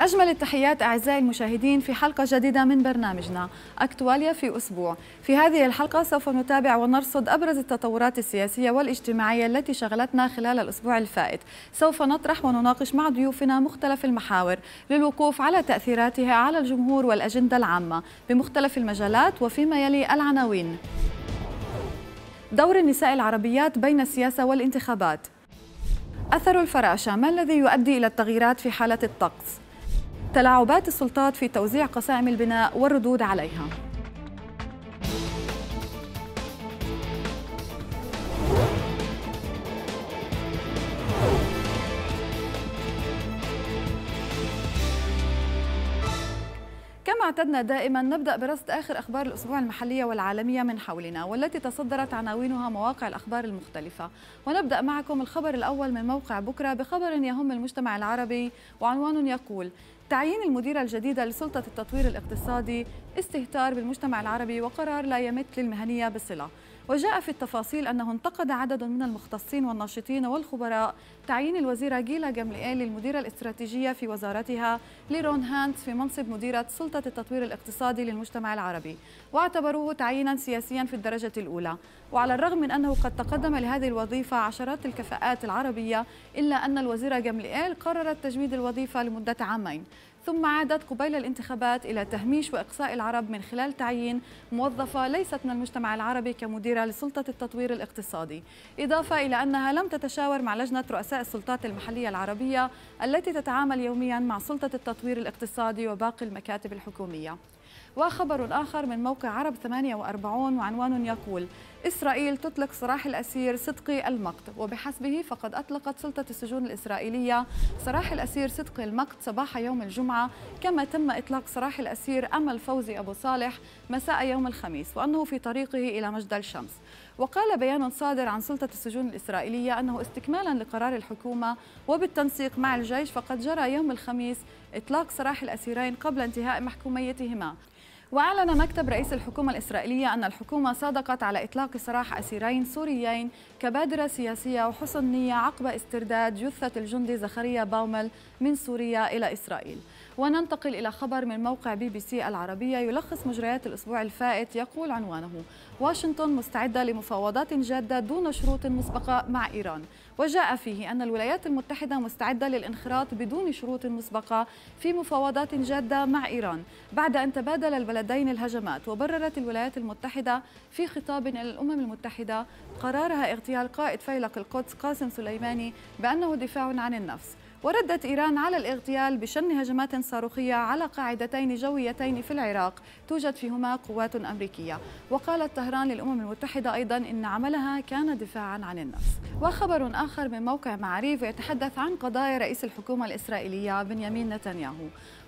أجمل التحيات أعزائي المشاهدين في حلقة جديدة من برنامجنا أكتواليا في أسبوع في هذه الحلقة سوف نتابع ونرصد أبرز التطورات السياسية والاجتماعية التي شغلتنا خلال الأسبوع الفائت سوف نطرح ونناقش مع ضيوفنا مختلف المحاور للوقوف على تأثيراتها على الجمهور والأجندة العامة بمختلف المجالات وفيما يلي العناوين دور النساء العربيات بين السياسة والانتخابات أثر الفراشة ما الذي يؤدي إلى التغييرات في حالة الطقس تلاعبات السلطات في توزيع قسائم البناء والردود عليها كما اعتدنا دائما نبدا برصد اخر اخبار الاسبوع المحليه والعالميه من حولنا والتي تصدرت عناوينها مواقع الاخبار المختلفه ونبدا معكم الخبر الاول من موقع بكره بخبر يهم المجتمع العربي وعنوان يقول تعيين المديرة الجديدة لسلطة التطوير الاقتصادي استهتار بالمجتمع العربي وقرار لا يمت للمهنية بصلة وجاء في التفاصيل أنه انتقد عدد من المختصين والناشطين والخبراء تعيين الوزيرة جيلا جمليال للمديرة الاستراتيجية في وزارتها ليرون هانت في منصب مديرة سلطة التطوير الاقتصادي للمجتمع العربي واعتبروه تعيينا سياسيا في الدرجة الأولى وعلى الرغم من أنه قد تقدم لهذه الوظيفة عشرات الكفاءات العربية إلا أن الوزيرة جمليال قررت تجميد الوظيفة لمدة عامين ثم عادت قبيل الانتخابات إلى تهميش وإقصاء العرب من خلال تعيين موظفة ليست من المجتمع العربي كمديرة لسلطة التطوير الاقتصادي إضافة إلى أنها لم تتشاور مع لجنة رؤساء السلطات المحلية العربية التي تتعامل يوميا مع سلطة التطوير الاقتصادي وباقي المكاتب الحكومية وخبر آخر من موقع عرب 48 وعنوان يقول إسرائيل تطلق سراح الأسير صدقي المقت وبحسبه فقد أطلقت سلطة السجون الإسرائيلية سراح الأسير صدقي المقت صباح يوم الجمعة كما تم إطلاق سراح الأسير أمل فوزي أبو صالح مساء يوم الخميس وأنه في طريقه إلى مجدل الشمس وقال بيان صادر عن سلطة السجون الإسرائيلية أنه استكمالا لقرار الحكومة وبالتنسيق مع الجيش فقد جرى يوم الخميس إطلاق سراح الأسيرين قبل انتهاء محكوميتهما وأعلن مكتب رئيس الحكومة الإسرائيلية أن الحكومة صادقت على إطلاق سراح أسيرين سوريين كبادرة سياسية وحسن نية عقب استرداد جثة الجندي زخريا باومل من سوريا إلى إسرائيل وننتقل إلى خبر من موقع بي بي سي العربية يلخص مجريات الأسبوع الفائت يقول عنوانه واشنطن مستعدة لمفاوضات جادة دون شروط مسبقة مع إيران وجاء فيه أن الولايات المتحدة مستعدة للانخراط بدون شروط مسبقة في مفاوضات جادة مع إيران بعد أن تبادل البلدين الهجمات وبررت الولايات المتحدة في خطاب إلى الأمم المتحدة قرارها اغتيال قائد فيلق القدس قاسم سليماني بأنه دفاع عن النفس وردت إيران على الاغتيال بشن هجمات صاروخية على قاعدتين جويتين في العراق توجد فيهما قوات أمريكية وقالت طهران للأمم المتحدة أيضا إن عملها كان دفاعا عن النفس وخبر آخر من موقع معاريف يتحدث عن قضايا رئيس الحكومة الإسرائيلية بنيامين نتنياهو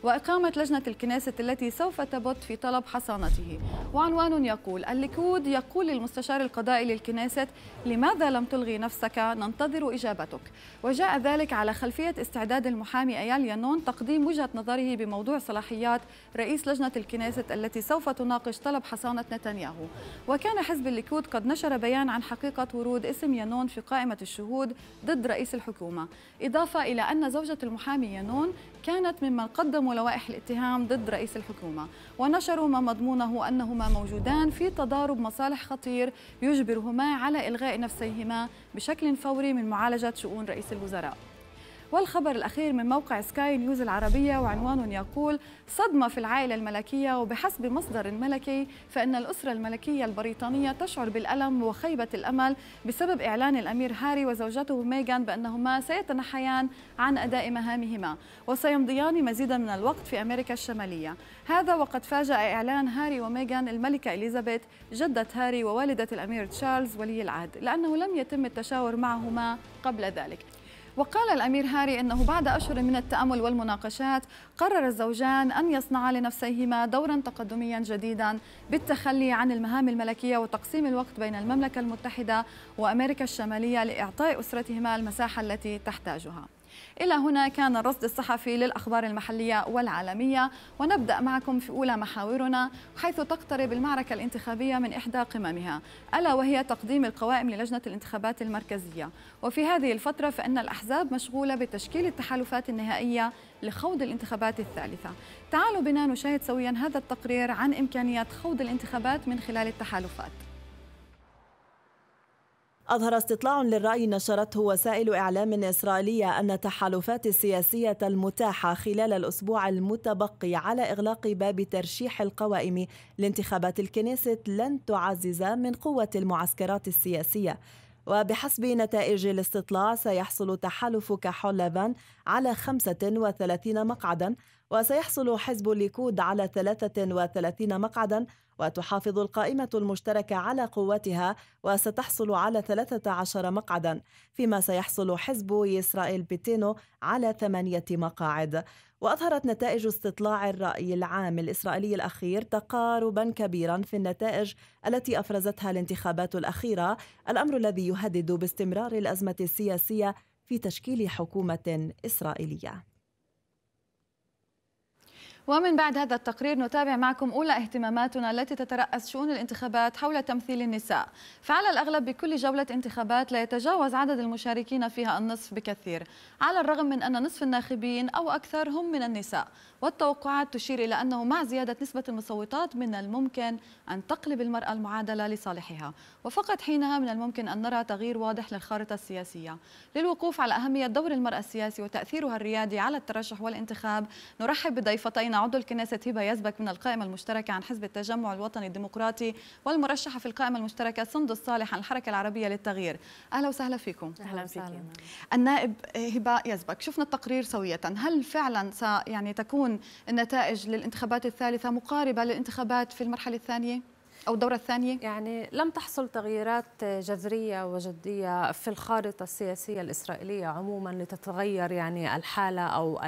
وإقامة لجنة الكنيسة التي سوف تبت في طلب حصانته وعنوان يقول الليكود يقول للمستشار القضائي للكنيسة لماذا لم تلغي نفسك ننتظر إجابتك وجاء ذلك على خلفية استعداد المحامي أيال ينون تقديم وجهة نظره بموضوع صلاحيات رئيس لجنة الكنيسة التي سوف تناقش طلب حصانة نتنياهو وكان حزب الليكود قد نشر بيان عن حقيقة ورود اسم ينون في قائمة الشهود ضد رئيس الحكومة إضافة إلى أن زوجة المحامي ينون كانت ممن قدموا لوائح الاتهام ضد رئيس الحكومة ونشروا ما مضمونه أنهما موجودان في تضارب مصالح خطير يجبرهما على إلغاء نفسيهما بشكل فوري من معالجة شؤون رئيس الوزراء والخبر الأخير من موقع سكاي نيوز العربية وعنوان يقول صدمة في العائلة الملكية وبحسب مصدر ملكي فإن الأسرة الملكية البريطانية تشعر بالألم وخيبة الأمل بسبب إعلان الأمير هاري وزوجته ميغان بأنهما سيتنحيان عن أداء مهامهما وسيمضيان مزيدا من الوقت في أمريكا الشمالية هذا وقد فاجأ إعلان هاري وميغان الملكة إليزابيث جدة هاري ووالدة الأمير تشارلز ولي العهد لأنه لم يتم التشاور معهما قبل ذلك وقال الأمير هاري أنه بعد أشهر من التأمل والمناقشات قرر الزوجان أن يصنعا لنفسيهما دورا تقدميا جديدا بالتخلي عن المهام الملكية وتقسيم الوقت بين المملكة المتحدة وأمريكا الشمالية لإعطاء أسرتهما المساحة التي تحتاجها إلى هنا كان الرصد الصحفي للأخبار المحلية والعالمية ونبدأ معكم في أولى محاورنا حيث تقترب المعركة الانتخابية من إحدى قممها ألا وهي تقديم القوائم للجنة الانتخابات المركزية وفي هذه الفترة فإن الأحزاب مشغولة بتشكيل التحالفات النهائية لخوض الانتخابات الثالثة تعالوا بنا نشاهد سويا هذا التقرير عن إمكانيات خوض الانتخابات من خلال التحالفات أظهر استطلاع للرأي نشرته وسائل إعلام إسرائيلية أن التحالفات السياسية المتاحة خلال الأسبوع المتبقي على إغلاق باب ترشيح القوائم لانتخابات الكنيسة لن تعزز من قوة المعسكرات السياسية وبحسب نتائج الاستطلاع سيحصل تحالف كحول لافان على 35 مقعدا وسيحصل حزب الليكود على 33 مقعدا وتحافظ القائمة المشتركة على قوتها وستحصل على 13 مقعدا فيما سيحصل حزب يسرائيل بيتينو على ثمانية مقاعد وأظهرت نتائج استطلاع الرأي العام الإسرائيلي الأخير تقاربا كبيرا في النتائج التي أفرزتها الانتخابات الأخيرة الأمر الذي يهدد باستمرار الأزمة السياسية في تشكيل حكومة إسرائيلية ومن بعد هذا التقرير نتابع معكم أولى اهتماماتنا التي تترأس شؤون الانتخابات حول تمثيل النساء فعلى الأغلب بكل جولة انتخابات لا يتجاوز عدد المشاركين فيها النصف بكثير على الرغم من أن نصف الناخبين أو أكثر هم من النساء والتوقعات تشير إلى أنه مع زيادة نسبة المصوتات من الممكن أن تقلب المرأة المعادلة لصالحها وفقط حينها من الممكن أن نرى تغيير واضح للخارطة السياسية للوقوف على أهمية دور المرأة السياسي وتأثيرها الريادي على الترشح والانتخاب نرحب بضيفتين بين عضو الكنيسة هبة يزبك من القائمة المشتركة عن حزب التجمع الوطني الديمقراطي والمرشحة في القائمة المشتركة سندس الصالح عن الحركة العربية للتغيير أهلا وسهلا فيكم أهلا وسهلا النائب هبة يزبك شفنا التقرير سوية هل فعلا يعني تكون النتائج للانتخابات الثالثة مقاربة للانتخابات في المرحلة الثانية؟ أو الدورة الثانية؟ يعني لم تحصل تغييرات جذرية وجدية في الخارطة السياسية الإسرائيلية عموما لتتغير يعني الحالة أو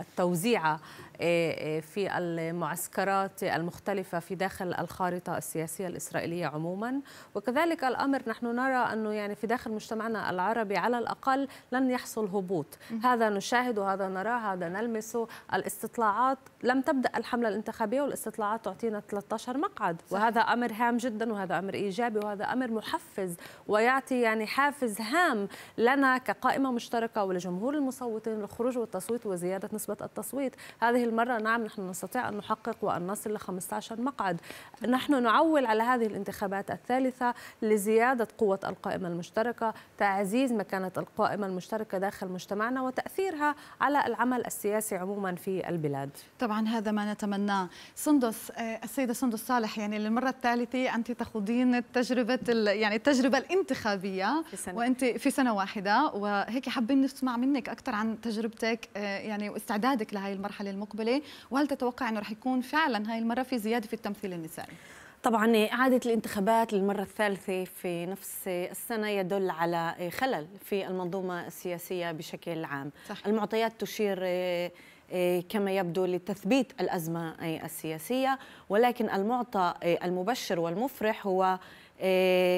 التوزيعة إيه، إيه، في المعسكرات المختلفة في داخل الخارطة السياسية الإسرائيلية عموما وكذلك الأمر نحن نرى أنه يعني في داخل مجتمعنا العربي على الأقل لن يحصل هبوط هذا نشاهده هذا نراه هذا نلمسه الاستطلاعات لم تبدأ الحملة الانتخابية والاستطلاعات تعطينا 13 مقعد وهذا أمر هام جدا وهذا أمر إيجابي وهذا أمر محفز ويعطي يعني حافز هام لنا كقائمة مشتركة ولجمهور المصوتين للخروج والتصويت وزيادة نسبة التصويت هذه المرة نعم نحن نستطيع أن نحقق وأن نصل ل 15 مقعد نحن نعول على هذه الانتخابات الثالثة لزيادة قوة القائمة المشتركة تعزيز مكانة القائمة المشتركة داخل مجتمعنا وتأثيرها على العمل السياسي عموما في البلاد طبعا هذا ما نتمناه سندس آه، السيدة سندس صالح يعني للمرة الثالثة أنت تخوضين تجربة يعني التجربة الانتخابية في سنة. وأنت في سنة واحدة وهيك حابين نسمع منك أكثر عن تجربتك آه، يعني واستعدادك لهي المرحلة المقبلة المقبله وهل تتوقع انه رح يكون فعلا هاي المره في زياده في التمثيل النسائي طبعا إعادة الانتخابات للمرة الثالثة في نفس السنة يدل على خلل في المنظومة السياسية بشكل عام صح. المعطيات تشير آه، آه، كما يبدو لتثبيت الأزمة آه، السياسية ولكن المعطى المبشر والمفرح هو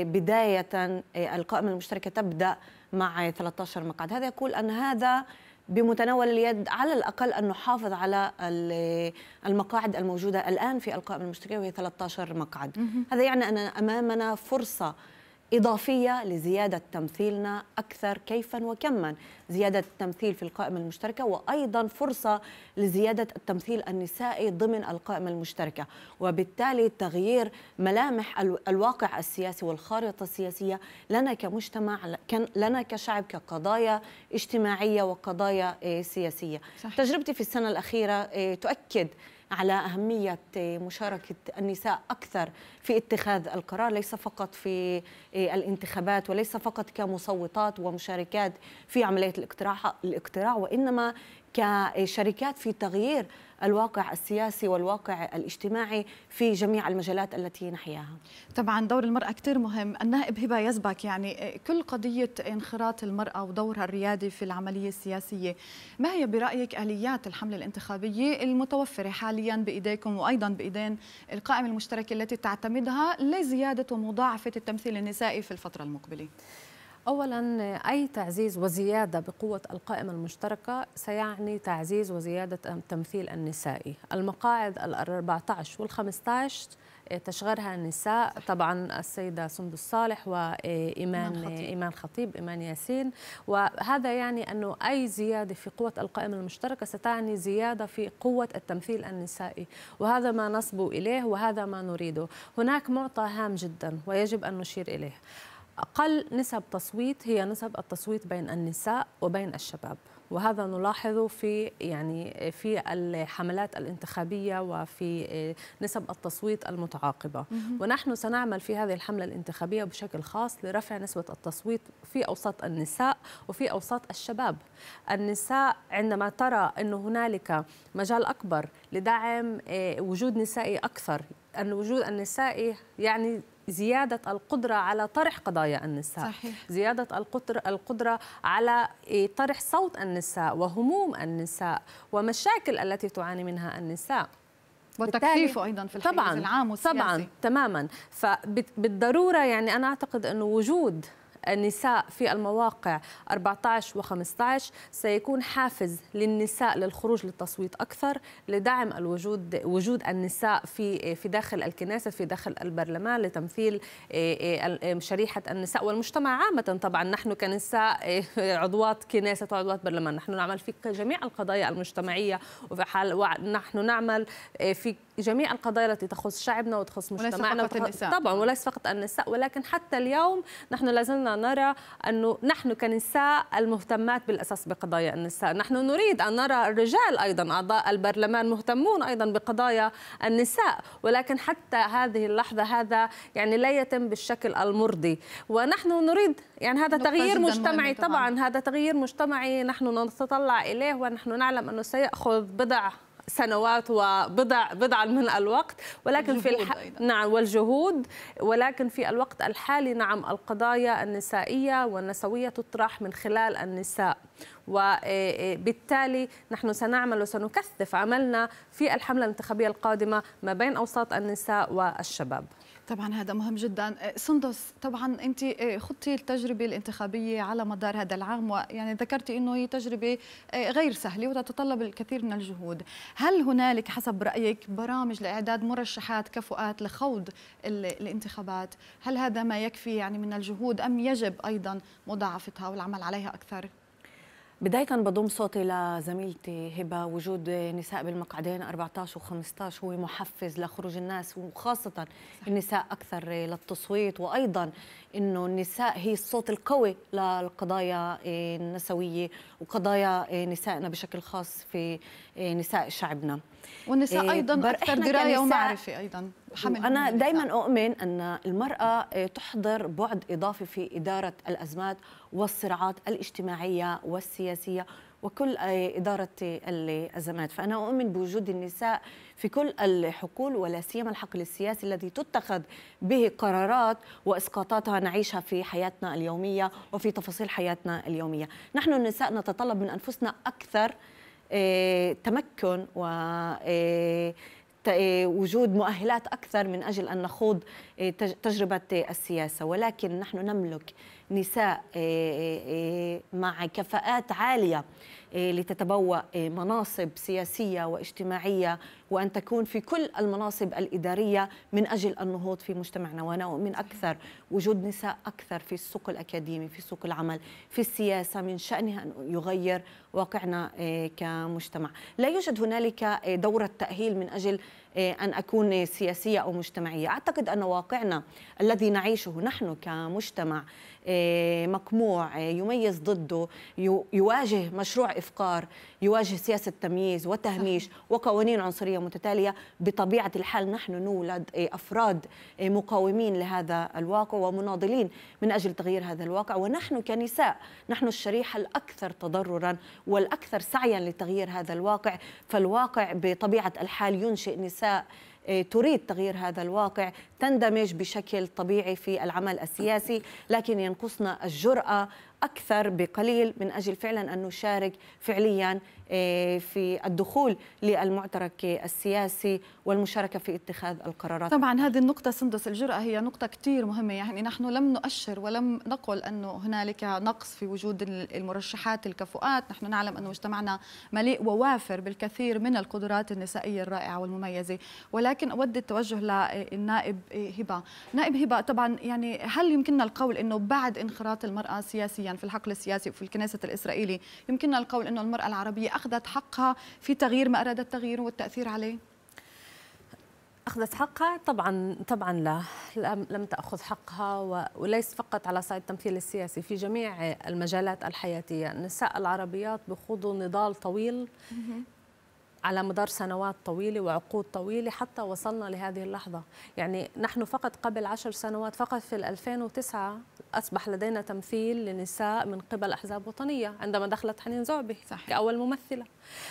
بداية القائمة المشتركة تبدأ مع 13 مقعد هذا يقول أن هذا بمتناول اليد على الأقل أن نحافظ على المقاعد الموجودة الآن في القائمة المشتركة وهي 13 مقعد هذا يعني أن أمامنا فرصة إضافية لزيادة تمثيلنا أكثر كيفا وكما زيادة التمثيل في القائمة المشتركة وأيضا فرصة لزيادة التمثيل النسائي ضمن القائمة المشتركة وبالتالي تغيير ملامح الواقع السياسي والخارطة السياسية لنا كمجتمع لنا كشعب كقضايا اجتماعية وقضايا آه، سياسية صح. تجربتي في السنة الأخيرة آه، تؤكد على أهمية مشاركة النساء أكثر في اتخاذ القرار ليس فقط في الانتخابات وليس فقط كمصوتات ومشاركات في عملية الاقتراع, الاقتراع وإنما كشركات في تغيير الواقع السياسي والواقع الاجتماعي في جميع المجالات التي نحياها طبعا دور المرأة كثير مهم النائب هبة يزبك يعني كل قضية انخراط المرأة ودورها الريادي في العملية السياسية ما هي برأيك آليات الحملة الانتخابية المتوفرة حاليا بإيديكم وأيضا بإيدين القائمة المشتركة التي تعتمدها لزيادة ومضاعفة التمثيل النسائي في الفترة المقبلة اولا اي تعزيز وزياده بقوه القائمه المشتركه سيعني تعزيز وزياده التمثيل النسائي المقاعد ال14 وال15 تشغلها النساء طبعا السيدة سندس صالح وإيمان آه، آه، إيمان خطيب إيمان ياسين وهذا يعني أنه أي زيادة في قوة القائمة المشتركة ستعني زيادة في قوة التمثيل النسائي وهذا ما نصب إليه وهذا ما نريده هناك معطى هام جدا ويجب أن نشير إليه أقل نسب تصويت هي نسب التصويت بين النساء وبين الشباب وهذا نلاحظه في يعني في الحملات الانتخابيه وفي آه، نسب التصويت المتعاقبه ونحن سنعمل في هذه الحمله الانتخابيه بشكل خاص لرفع نسبه التصويت في اوساط النساء وفي اوساط الشباب النساء عندما ترى انه هنالك مجال اكبر لدعم آه، وجود نسائي اكثر الوجود النسائي يعني زيادة القدرة على طرح قضايا النساء صحيح. زيادة القدرة, القدرة على إيه، طرح صوت النساء وهموم النساء ومشاكل التي تعاني منها النساء وتكثيفه ايضا في الحيز طبعا العام والسياسي طبعا تماما فبالضروره يعني انا اعتقد انه وجود النساء في المواقع 14 و15 سيكون حافز للنساء للخروج للتصويت أكثر لدعم الوجود وجود النساء في في داخل الكنيسة في داخل البرلمان لتمثيل آه، آه، آه، شريحة النساء والمجتمع عامة طبعا نحن كنساء عضوات كنيسة وعضوات برلمان نحن نعمل في جميع القضايا المجتمعية وفي حال نحن نعمل في جميع القضايا التي تخص شعبنا وتخص مجتمعنا وليس فقط النساء. طبعا وليس فقط النساء ولكن حتى اليوم نحن لازلنا نرى انه نحن كنساء المهتمات بالاساس بقضايا النساء نحن نريد ان نرى الرجال ايضا اعضاء البرلمان مهتمون ايضا بقضايا النساء ولكن حتى هذه اللحظه هذا يعني لا يتم بالشكل المرضي ونحن نريد يعني هذا تغيير مجتمعي طبعا. طبعا هذا تغيير مجتمعي نحن نتطلع اليه ونحن نعلم انه سياخذ بضع سنوات وبضع بضعا من الوقت ولكن في الح... نعم والجهود ولكن في الوقت الحالي نعم القضايا النسائيه والنسويه تطرح من خلال النساء وبالتالي آه، آه، نحن سنعمل وسنكثف عملنا في الحمله الانتخابيه القادمه ما بين اوساط النساء والشباب طبعا هذا مهم جدا آه، سندس طبعا انت آه، خضتي التجربه الانتخابيه على مدار هذا العام ويعني ذكرتي انه هي تجربه آه، غير سهله وتتطلب الكثير من الجهود هل هنالك حسب رايك برامج لاعداد مرشحات كفؤات لخوض الانتخابات هل هذا ما يكفي يعني من الجهود ام يجب ايضا مضاعفتها والعمل عليها اكثر بداية بضم صوتي لزميلتي هبة وجود نساء بالمقعدين 14 و15 هو محفز لخروج الناس وخاصة صح. النساء أكثر للتصويت وأيضا أنه النساء هي الصوت القوي للقضايا النسوية وقضايا نسائنا بشكل خاص في نساء شعبنا والنساء إيه، أيضا أكثر دراية ومعرفة أيضا أنا دائما أؤمن أن المرأة تحضر بعد إضافي في إدارة الأزمات والصراعات الاجتماعية والسياسية وكل إدارة الأزمات فأنا أؤمن بوجود النساء في كل الحقول ولا سيما الحقل السياسي الذي تتخذ به قرارات وإسقاطاتها نعيشها في حياتنا اليومية وفي تفاصيل حياتنا اليومية نحن النساء نتطلب من أنفسنا أكثر آه، تمكن و آه، آه، وجود مؤهلات أكثر من أجل أن نخوض آه، تجربة السياسة ولكن نحن نملك نساء آه، مع كفاءات عالية آه، لتتبوأ آه، مناصب سياسية واجتماعية وأن تكون في كل المناصب الإدارية من أجل النهوض في مجتمعنا وأنا أؤمن أكثر وجود نساء أكثر في السوق الأكاديمي في سوق العمل في السياسة من شأنها أن يغير واقعنا آه، كمجتمع لا يوجد هنالك دورة تأهيل من أجل أن أكون سياسية أو مجتمعية أعتقد أن واقعنا الذي نعيشه نحن كمجتمع آه، مقموع آه، يميز ضده يواجه مشروع إفقار يواجه سياسة تمييز وتهميش وقوانين عنصرية متتالية بطبيعة الحال نحن نولد آه، أفراد مقاومين لهذا الواقع ومناضلين من أجل تغيير هذا الواقع ونحن كنساء نحن الشريحة الأكثر تضررا والأكثر سعيا لتغيير هذا الواقع فالواقع بطبيعة الحال ينشئ نساء إيه، تريد تغيير هذا الواقع تندمج بشكل طبيعي في العمل السياسي لكن ينقصنا الجرأة أكثر بقليل من أجل فعلا أن نشارك فعليا آه، في الدخول للمعترك السياسي والمشاركة في اتخاذ القرارات طبعا هذه النقطة سندس الجرأة هي نقطة كثير مهمة يعني نحن لم نؤشر ولم نقل أنه هنالك نقص في وجود المرشحات الكفؤات نحن نعلم أن مجتمعنا مليء ووافر بالكثير من القدرات النسائية الرائعة والمميزة ولكن أود التوجه للنائب آه، آه، هبة نائب هبة طبعا يعني هل يمكننا القول أنه بعد انخراط المرأة سياسيا في الحقل السياسي وفي الكنيسة الإسرائيلي يمكننا القول أنه المرأة العربية أخذت حقها في تغيير ما أرادت تغييره والتأثير عليه؟ أخذت حقها طبعا طبعا لا لم تأخذ حقها وليس فقط على صعيد التمثيل السياسي في جميع المجالات الحياتية النساء العربيات بخوضوا نضال طويل على مدار سنوات طويلة وعقود طويلة حتى وصلنا لهذه اللحظة يعني نحن فقط قبل عشر سنوات فقط في 2009 أصبح لدينا تمثيل لنساء من قبل أحزاب وطنية عندما دخلت حنين زعبي صحيح. كأول ممثلة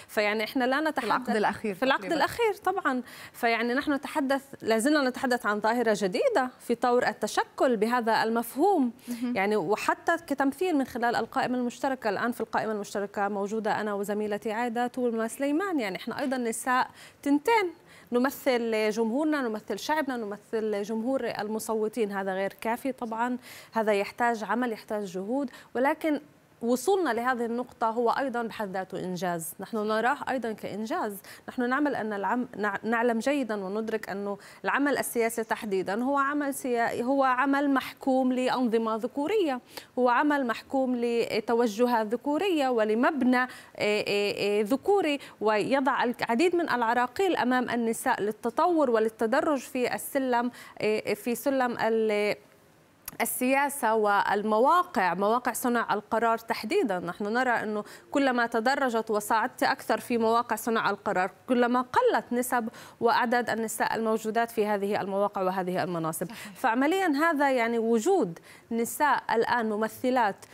فيعني إحنا لا نتحدث في العقد الأخير في العقد الأخير طبعا فيعني نحن نتحدث لازلنا نتحدث عن ظاهرة جديدة في طور التشكل بهذا المفهوم يعني وحتى كتمثيل من خلال القائمة المشتركة الآن في القائمة المشتركة موجودة أنا وزميلتي عايدة تولما سليمان يعني نحن ايضا نساء تنتين نمثل جمهورنا نمثل شعبنا نمثل جمهور المصوتين هذا غير كافي طبعا هذا يحتاج عمل يحتاج جهود ولكن وصولنا لهذه النقطة هو أيضا بحد ذاته إنجاز نحن نراه أيضا كإنجاز نحن نعمل أن العم... نعلم جيدا وندرك أن العمل السياسي تحديدا هو عمل سيا... هو عمل محكوم لأنظمة ذكورية هو عمل محكوم لتوجهات ذكورية ولمبنى آه، آه، آه، ذكوري ويضع العديد من العراقيل أمام النساء للتطور وللتدرج في السلم في سلم السياسة والمواقع مواقع صنع القرار تحديدا نحن نرى أنه كلما تدرجت وصعدت أكثر في مواقع صنع القرار كلما قلت نسب وأعداد النساء الموجودات في هذه المواقع وهذه المناصب صحيح. فعمليا هذا يعني وجود نساء الآن ممثلات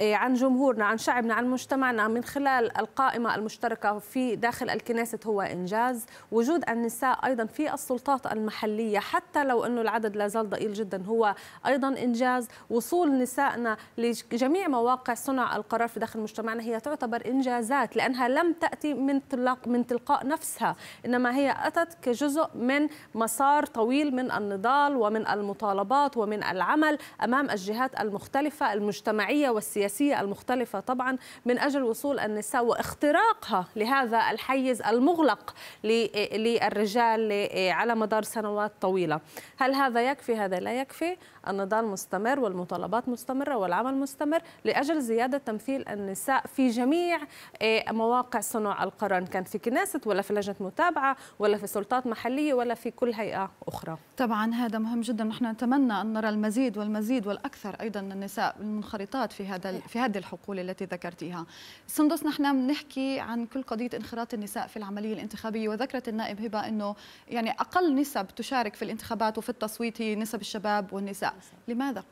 إيه، عن جمهورنا عن شعبنا عن مجتمعنا من خلال القائمة المشتركة في داخل الكنيسة هو إنجاز وجود النساء أيضا في السلطات المحلية حتى لو أنه العدد لا زال ضئيل جدا هو أيضا إنجاز وصول نسائنا لجميع مواقع صنع القرار في داخل مجتمعنا هي تعتبر إنجازات لأنها لم تأتي من تلق من تلقاء نفسها إنما هي أتت كجزء من مسار طويل من النضال ومن المطالبات ومن العمل أمام الجهات المختلفة المجتمعية والسياسية السياسية المختلفة طبعا من أجل وصول النساء واختراقها لهذا الحيز المغلق للرجال على مدار سنوات طويلة هل هذا يكفي هذا لا يكفي النضال مستمر والمطالبات مستمرة والعمل مستمر لأجل زيادة تمثيل النساء في جميع آه، مواقع صنع القرار كان في كناسة ولا في لجنة متابعة ولا في سلطات محلية ولا في كل هيئة أخرى طبعا هذا مهم جدا نحن نتمنى أن نرى المزيد والمزيد والأكثر أيضا النساء المنخرطات في هذا في هذه الحقول التي ذكرتيها سندس نحن بنحكي عن كل قضيه انخراط النساء في العمليه الانتخابيه وذكرت النائب هبه انه يعني اقل نسب تشارك في الانتخابات وفي التصويت هي نسب الشباب والنساء لماذا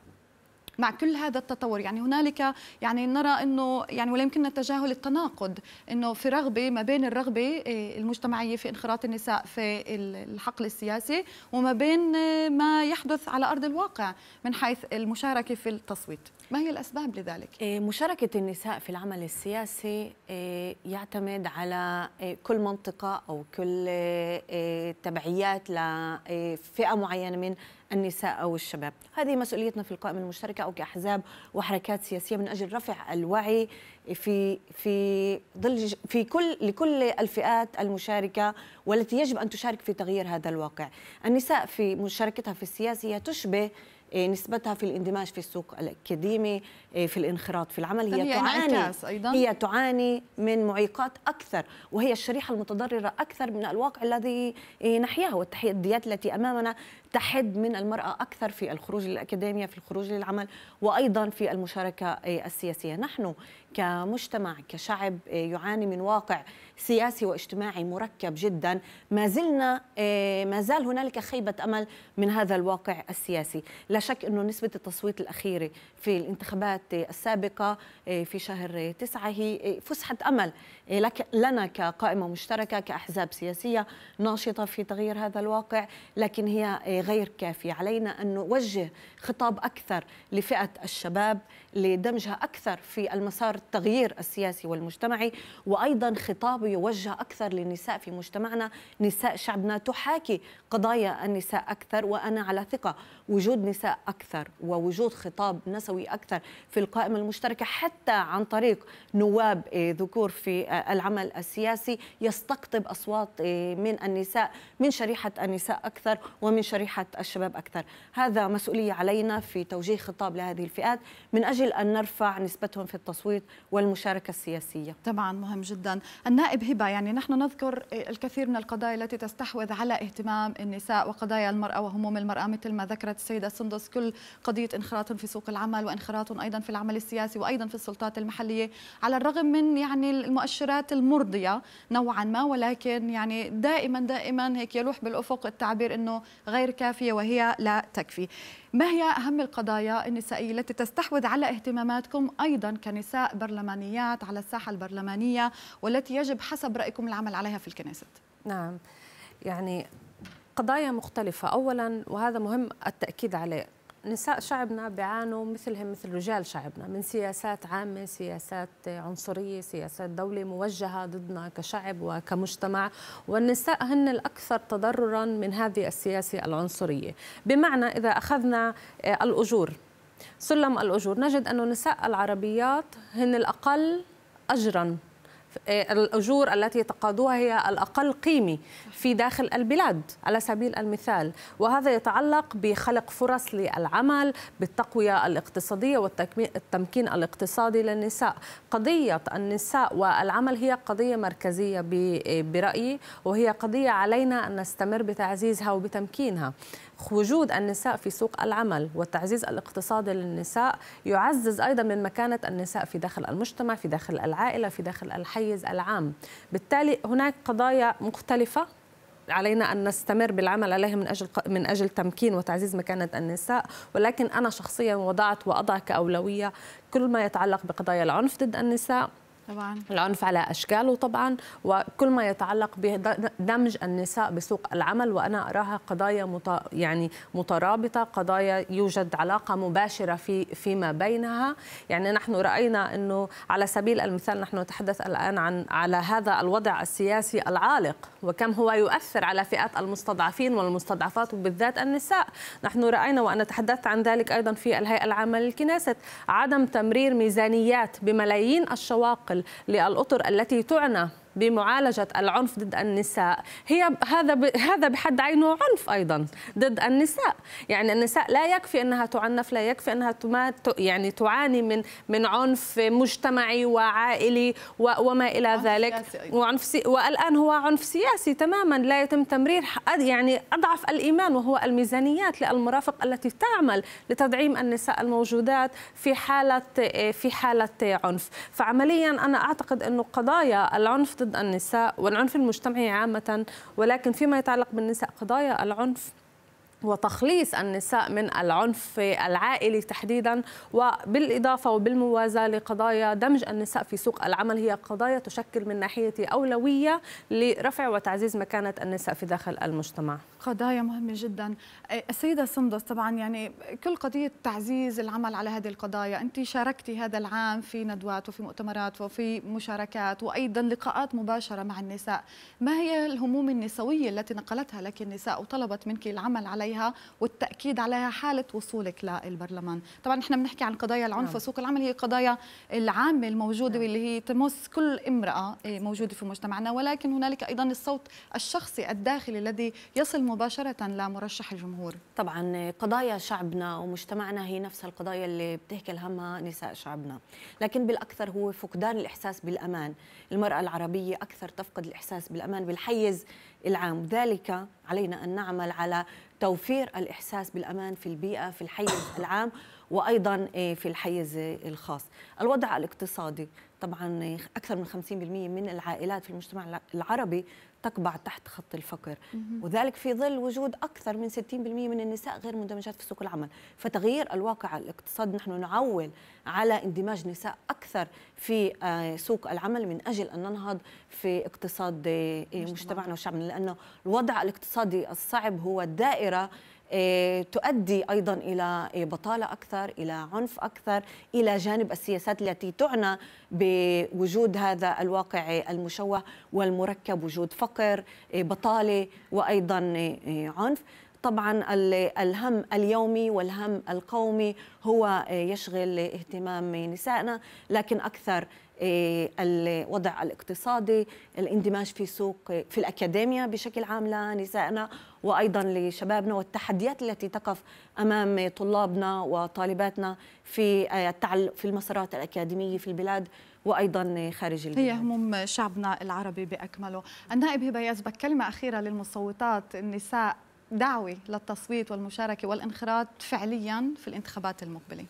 مع كل هذا التطور يعني هنالك يعني نرى انه يعني ولا يمكننا تجاهل التناقض انه في رغبه ما بين الرغبه آه، المجتمعيه في انخراط النساء في الحقل السياسي وما بين آه، ما يحدث على ارض الواقع من حيث المشاركه في التصويت ما هي الاسباب لذلك آه، مشاركه النساء في العمل السياسي يعتمد على كل منطقه او كل تبعيات لفئه معينه من النساء أو الشباب هذه مسؤوليتنا في القائمة المشتركة أو كأحزاب وحركات سياسية من أجل رفع الوعي في في ظل في كل لكل الفئات المشاركة والتي يجب أن تشارك في تغيير هذا الواقع النساء في مشاركتها في السياسة تشبه إيه، نسبتها في الاندماج في السوق الاكاديمي إيه، في الانخراط في العمل هي, يعني تعاني أيضاً. هي تعاني من معيقات اكثر وهي الشريحه المتضرره اكثر من الواقع الذي إيه، نحياه والتحديات التي امامنا تحد من المرأة أكثر في الخروج للأكاديمية في الخروج للعمل وأيضا في المشاركة السياسية نحن كمجتمع كشعب آه، يعاني من واقع سياسي واجتماعي مركب جدا ما زلنا آه، ما زال هنالك خيبة أمل من هذا الواقع السياسي لا شك أنه نسبة التصويت الأخيرة في الانتخابات السابقة آه، في شهر تسعة هي آه، فسحة أمل لنا كقائمة مشتركة كأحزاب سياسية ناشطة في تغيير هذا الواقع لكن هي غير كافية علينا أن نوجه خطاب أكثر لفئة الشباب لدمجها أكثر في المسار التغيير السياسي والمجتمعي وأيضا خطاب وحبه يوجه أكثر للنساء في مجتمعنا نساء شعبنا تحاكي قضايا النساء أكثر وأنا على ثقة وجود نساء أكثر ووجود خطاب نسوي أكثر في القائمة المشتركة حتى عن طريق نواب إيه، ذكور في آه، العمل السياسي يستقطب أصوات إيه، من النساء من شريحة النساء أكثر ومن شريحة الشباب أكثر هذا مسؤولية علينا في توجيه خطاب لهذه الفئات من أجل أن نرفع نسبتهم في التصويت والمشاركة السياسية طبعا مهم جدا النائب نائب هبه يعني نحن نذكر الكثير من القضايا التي تستحوذ على اهتمام النساء وقضايا المراه وهموم المراه مثل ما ذكرت السيده سندس كل قضيه انخراط في سوق العمل وانخراط ايضا في العمل السياسي وايضا في السلطات المحليه على الرغم من يعني المؤشرات المرضيه نوعا ما ولكن يعني دائما دائما هيك يلوح بالافق التعبير انه غير كافيه وهي لا تكفي ما هي أهم القضايا النسائية التي تستحوذ على اهتماماتكم أيضا كنساء برلمانيات على الساحة البرلمانية والتي يجب حسب رأيكم العمل عليها في الكنيست نعم يعني قضايا مختلفة أولا وهذا مهم التأكيد عليه نساء شعبنا بيعانوا مثلهم مثل رجال شعبنا من سياسات عامة سياسات عنصرية سياسات دولة موجهة ضدنا كشعب وكمجتمع والنساء هن الأكثر تضررا من هذه السياسة العنصرية بمعنى إذا أخذنا آه، الأجور سلم الأجور نجد أن النساء العربيات هن الأقل أجراً الأجور التي يتقاضوها هي الأقل قيمة في داخل البلاد على سبيل المثال وهذا يتعلق بخلق فرص للعمل بالتقوية الاقتصادية والتمكين الاقتصادي للنساء قضية النساء والعمل هي قضية مركزية برأيي وهي قضية علينا أن نستمر بتعزيزها وبتمكينها وجود النساء في سوق العمل والتعزيز الاقتصادي للنساء يعزز أيضا من مكانة النساء في داخل المجتمع في داخل العائلة في داخل الحيز العام بالتالي هناك قضايا مختلفة علينا ان نستمر بالعمل عليها من اجل من اجل تمكين وتعزيز مكانه النساء ولكن انا شخصيا وضعت واضع كاولويه كل ما يتعلق بقضايا العنف ضد النساء طبعا العنف على اشكاله طبعا وكل ما يتعلق بدمج النساء بسوق العمل وانا اراها قضايا مت... يعني مترابطه قضايا يوجد علاقه مباشره في فيما بينها يعني نحن راينا انه على سبيل المثال نحن نتحدث الان عن على هذا الوضع السياسي العالق وكم هو يؤثر على فئات المستضعفين والمستضعفات وبالذات النساء نحن راينا وانا تحدثت عن ذلك ايضا في الهيئه العامه للكنيست عدم تمرير ميزانيات بملايين الشواقل للأطر التي تعنى بمعالجه العنف ضد النساء هي هذا ب... هذا بحد عينه عنف ايضا ضد النساء يعني النساء لا يكفي انها تعنف لا يكفي انها تمات يعني تعاني من من عنف مجتمعي وعائلي و... وما الى ذلك وعنف سي... والان هو عنف سياسي تماما لا يتم تمرير يعني اضعف الايمان وهو الميزانيات للمرافق التي تعمل لتدعيم النساء الموجودات في حاله في حاله عنف فعمليا انا اعتقد انه قضايا العنف ضد ضد النساء والعنف المجتمعي عامة ولكن فيما يتعلق بالنساء قضايا العنف وتخليص النساء من العنف العائلي تحديدا وبالإضافة وبالموازاة لقضايا دمج النساء في سوق العمل هي قضايا تشكل من ناحيتي أولوية لرفع وتعزيز مكانة النساء في داخل المجتمع قضايا مهمة جدا السيدة سندس طبعا يعني كل قضية تعزيز العمل على هذه القضايا أنت شاركتي هذا العام في ندوات وفي مؤتمرات وفي مشاركات وأيضا لقاءات مباشرة مع النساء ما هي الهموم النسوية التي نقلتها لك النساء وطلبت منك العمل عليها عليها والتاكيد عليها حاله وصولك للبرلمان طبعا نحن بنحكي عن قضايا العنف نعم. وسوق العمل هي قضايا العامه الموجوده نعم. واللي هي تمس كل امراه إيه، موجوده في مجتمعنا ولكن هنالك ايضا الصوت الشخصي الداخلي الذي يصل مباشره لمرشح الجمهور طبعا قضايا شعبنا ومجتمعنا هي نفسها القضايا اللي بتحكي الهمها نساء شعبنا لكن بالاكثر هو فقدان الاحساس بالامان المراه العربيه اكثر تفقد الاحساس بالامان بالحيز العام ذلك علينا ان نعمل على توفير الإحساس بالأمان في البيئة في الحيز العام وأيضا إيه، في الحيز الخاص الوضع الاقتصادي طبعا إيه، أكثر من 50% من العائلات في المجتمع العربي تقبع تحت خط الفقر وذلك في ظل وجود أكثر من 60% من النساء غير مندمجات في سوق العمل فتغيير الواقع الاقتصاد نحن نعول على اندماج نساء أكثر في آه، سوق العمل من أجل أن ننهض في اقتصاد آه، مجتمعنا وشعبنا لأنه الوضع الاقتصادي الصعب هو دائرة آه، تؤدي ايضا الى آه، بطاله اكثر، الى عنف اكثر، الى جانب السياسات التي تعنى بوجود هذا الواقع المشوه والمركب، وجود فقر، آه، بطاله وايضا عنف. طبعا الهم اليومي والهم القومي هو يشغل اهتمام نسائنا لكن اكثر آه، الوضع الاقتصادي الاندماج في سوق آه، في الأكاديمية بشكل عام لنسائنا وأيضا لشبابنا والتحديات التي تقف أمام طلابنا وطالباتنا في آه، في المسارات الأكاديمية في البلاد وايضا خارج البلاد هي هموم شعبنا العربي باكمله النائب هبه يزبك كلمه اخيره للمصوتات النساء دعوه للتصويت والمشاركه والانخراط فعليا في الانتخابات المقبله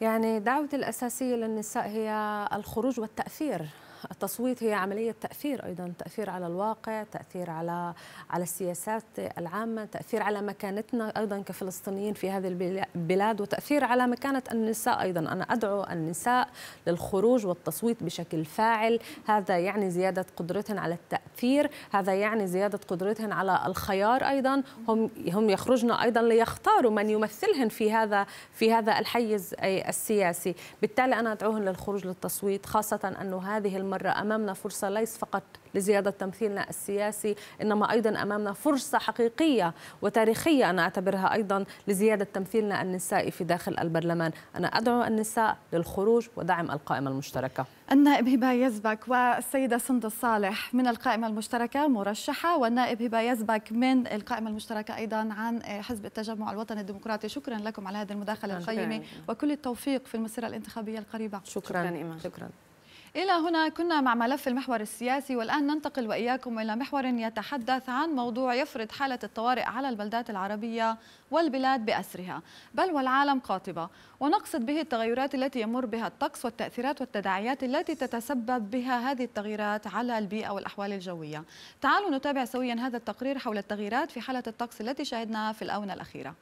يعني دعوتي الأساسية للنساء هي الخروج والتأثير التصويت هي عملية تأثير أيضا تأثير على الواقع تأثير على على السياسات العامة تأثير على مكانتنا أيضا كفلسطينيين في هذه البلاد وتأثير على مكانة النساء أيضا أنا أدعو النساء للخروج والتصويت بشكل فاعل هذا يعني زيادة قدرتهن على التأثير هذا يعني زيادة قدرتهن على الخيار أيضا هم هم يخرجن أيضا ليختاروا من يمثلهن في هذا في هذا الحيز السياسي بالتالي أنا أدعوهم للخروج للتصويت خاصة أنه هذه مرة أمامنا فرصة ليس فقط لزيادة تمثيلنا السياسي إنما أيضا أمامنا فرصة حقيقية وتاريخية أنا أعتبرها أيضا لزيادة تمثيلنا النسائي في داخل البرلمان أنا أدعو النساء للخروج ودعم القائمة المشتركة النائب هبة يزبك والسيدة سند الصالح من القائمة المشتركة مرشحة والنائب هبة يزبك من القائمة المشتركة أيضا عن حزب التجمع الوطني الديمقراطي شكرا لكم على هذه المداخلة القيمة وكل التوفيق في المسيرة الانتخابية القريبة شكرا شكرا, شكرا. إلى هنا كنا مع ملف المحور السياسي والآن ننتقل وإياكم إلى محور يتحدث عن موضوع يفرض حالة الطوارئ على البلدات العربية والبلاد بأسرها بل والعالم قاطبة ونقصد به التغيرات التي يمر بها الطقس والتأثيرات والتداعيات التي تتسبب بها هذه التغييرات على البيئة والأحوال الجوية تعالوا نتابع سويا هذا التقرير حول التغييرات في حالة الطقس التي شاهدناها في الآونة الأخيرة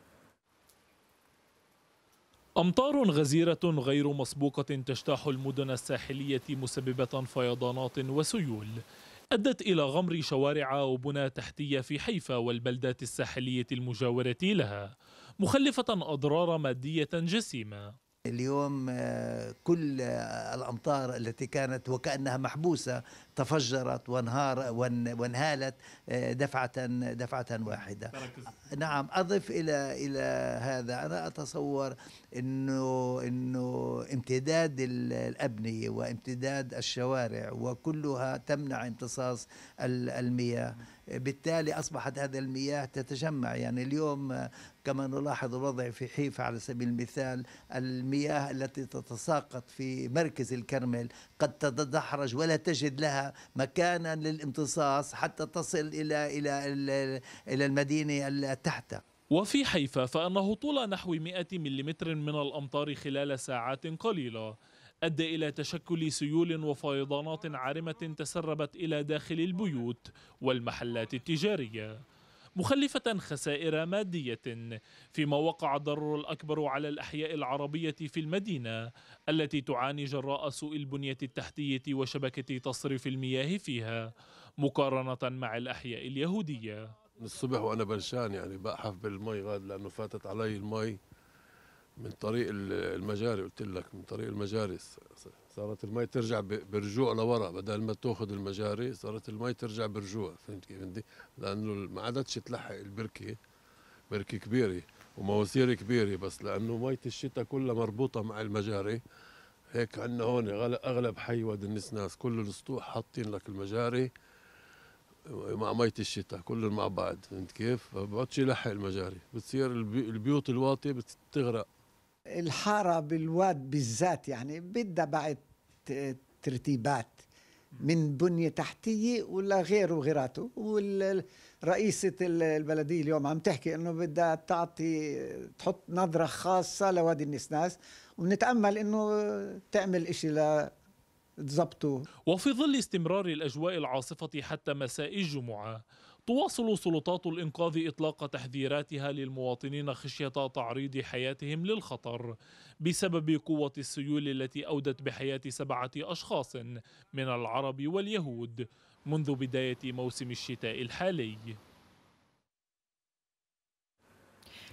أمطار غزيرة غير مسبوقة تجتاح المدن الساحلية مسببة فيضانات وسيول أدت إلى غمر شوارع وبنى تحتية في حيفا والبلدات الساحلية المجاورة لها مخلفة أضرار مادية جسيمة اليوم آه، كل الأمطار التي كانت وكأنها محبوسة تفجرت وانهار وانهالت آه، دفعة دفعة واحدة نعم أضف إلى إلى هذا أنا أتصور أنه أنه امتداد الأبنية وامتداد الشوارع وكلها تمنع امتصاص المياه بالتالي أصبحت هذه المياه تتجمع يعني اليوم آه، كما نلاحظ الوضع في حيفا على سبيل المثال المياه التي تتساقط في مركز الكرمل قد تتدحرج ولا تجد لها مكانا للامتصاص حتى تصل إلى إلى إلى المدينة تحتها وفي حيفا فإن هطول نحو 100 ملم من الأمطار خلال ساعات قليلة أدى إلى تشكل سيول وفيضانات عارمة تسربت إلى داخل البيوت والمحلات التجارية مخلفة خسائر مادية فيما وقع الضرر الأكبر على الأحياء العربية في المدينة التي تعاني جراء سوء البنية التحتية وشبكة تصريف المياه فيها مقارنة مع الأحياء اليهودية من الصبح وأنا بلشان يعني بأحف بالمي غاد لأنه فاتت علي المي من طريق المجاري قلت لك من طريق المجاري صارت المي ترجع برجوع لورا بدل ما تاخذ المجاري صارت المي ترجع برجوع فهمت كيف بدي لانه ما عادتش تلحق البركه بركه كبيره ومواسير كبيره بس لانه مية الشتاء كلها مربوطه مع المجاري هيك عندنا هون اغلب حي واد النسناس كل الاسطوح حاطين لك المجاري مع مية الشتاء كلهم مع بعض فهمت كيف؟ فما بقعدش يلحق المجاري بتصير البيوت الواطيه بتغرق الحاره بالواد بالذات يعني بدها بعد ترتيبات من بنية تحتية ولا غيره وغيراته والرئيسة البلدية اليوم عم تحكي أنه بدها تعطي تحط نظرة خاصة لوادي النسناس ونتأمل أنه تعمل إشي ل تزبطه وفي ظل استمرار الأجواء العاصفة حتى مساء الجمعة تواصل سلطات الانقاذ اطلاق تحذيراتها للمواطنين خشيه تعريض حياتهم للخطر بسبب قوه السيول التي اودت بحياه سبعه اشخاص من العرب واليهود منذ بدايه موسم الشتاء الحالي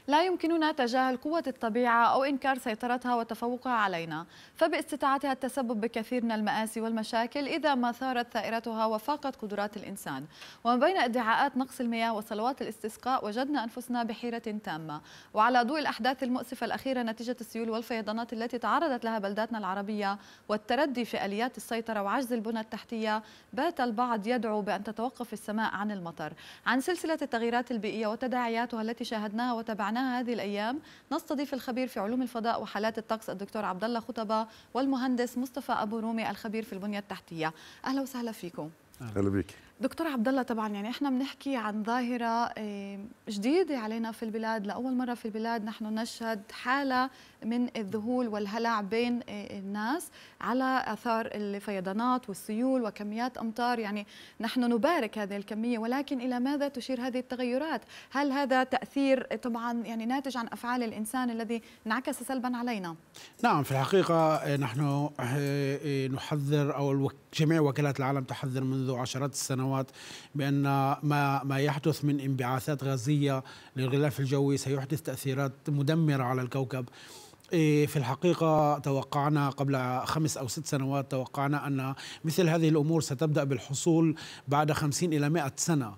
لا يمكننا تجاهل قوة الطبيعة أو إنكار سيطرتها وتفوقها علينا فباستطاعتها التسبب بكثير من المآسي والمشاكل إذا ما ثارت ثائرتها وفاقت قدرات الإنسان ومن بين ادعاءات نقص المياه وصلوات الاستسقاء وجدنا أنفسنا بحيرة تامة وعلى ضوء الأحداث المؤسفة الأخيرة نتيجة السيول والفيضانات التي تعرضت لها بلداتنا العربية والتردي في آليات السيطرة وعجز البنى التحتية بات البعض يدعو بأن تتوقف السماء عن المطر عن سلسلة التغييرات البيئية وتداعياتها التي شاهدناها وتبعناها معنا هذه الايام نستضيف الخبير في علوم الفضاء وحالات الطقس الدكتور عبد الله خطبه والمهندس مصطفى ابو رومي الخبير في البنيه التحتيه اهلا وسهلا فيكم اهلا بك دكتور عبد الله طبعا يعني احنا بنحكي عن ظاهره آه، جديده علينا في البلاد لاول مره في البلاد نحن نشهد حاله من الذهول والهلع بين آه، الناس على اثار الفيضانات والسيول وكميات امطار يعني نحن نبارك هذه الكميه ولكن الى ماذا تشير هذه التغيرات هل هذا تاثير طبعا يعني ناتج عن افعال الانسان الذي انعكس سلبا علينا نعم في الحقيقه آه، نحن نحذر او جميع وكالات العالم تحذر منذ عشرات السنوات سنوات بأن ما, ما يحدث من انبعاثات غازية للغلاف الجوي سيحدث تأثيرات مدمرة على الكوكب إيه، في الحقيقة توقعنا قبل خمس أو ست سنوات توقعنا أن مثل هذه الأمور ستبدأ بالحصول بعد خمسين إلى مئة سنة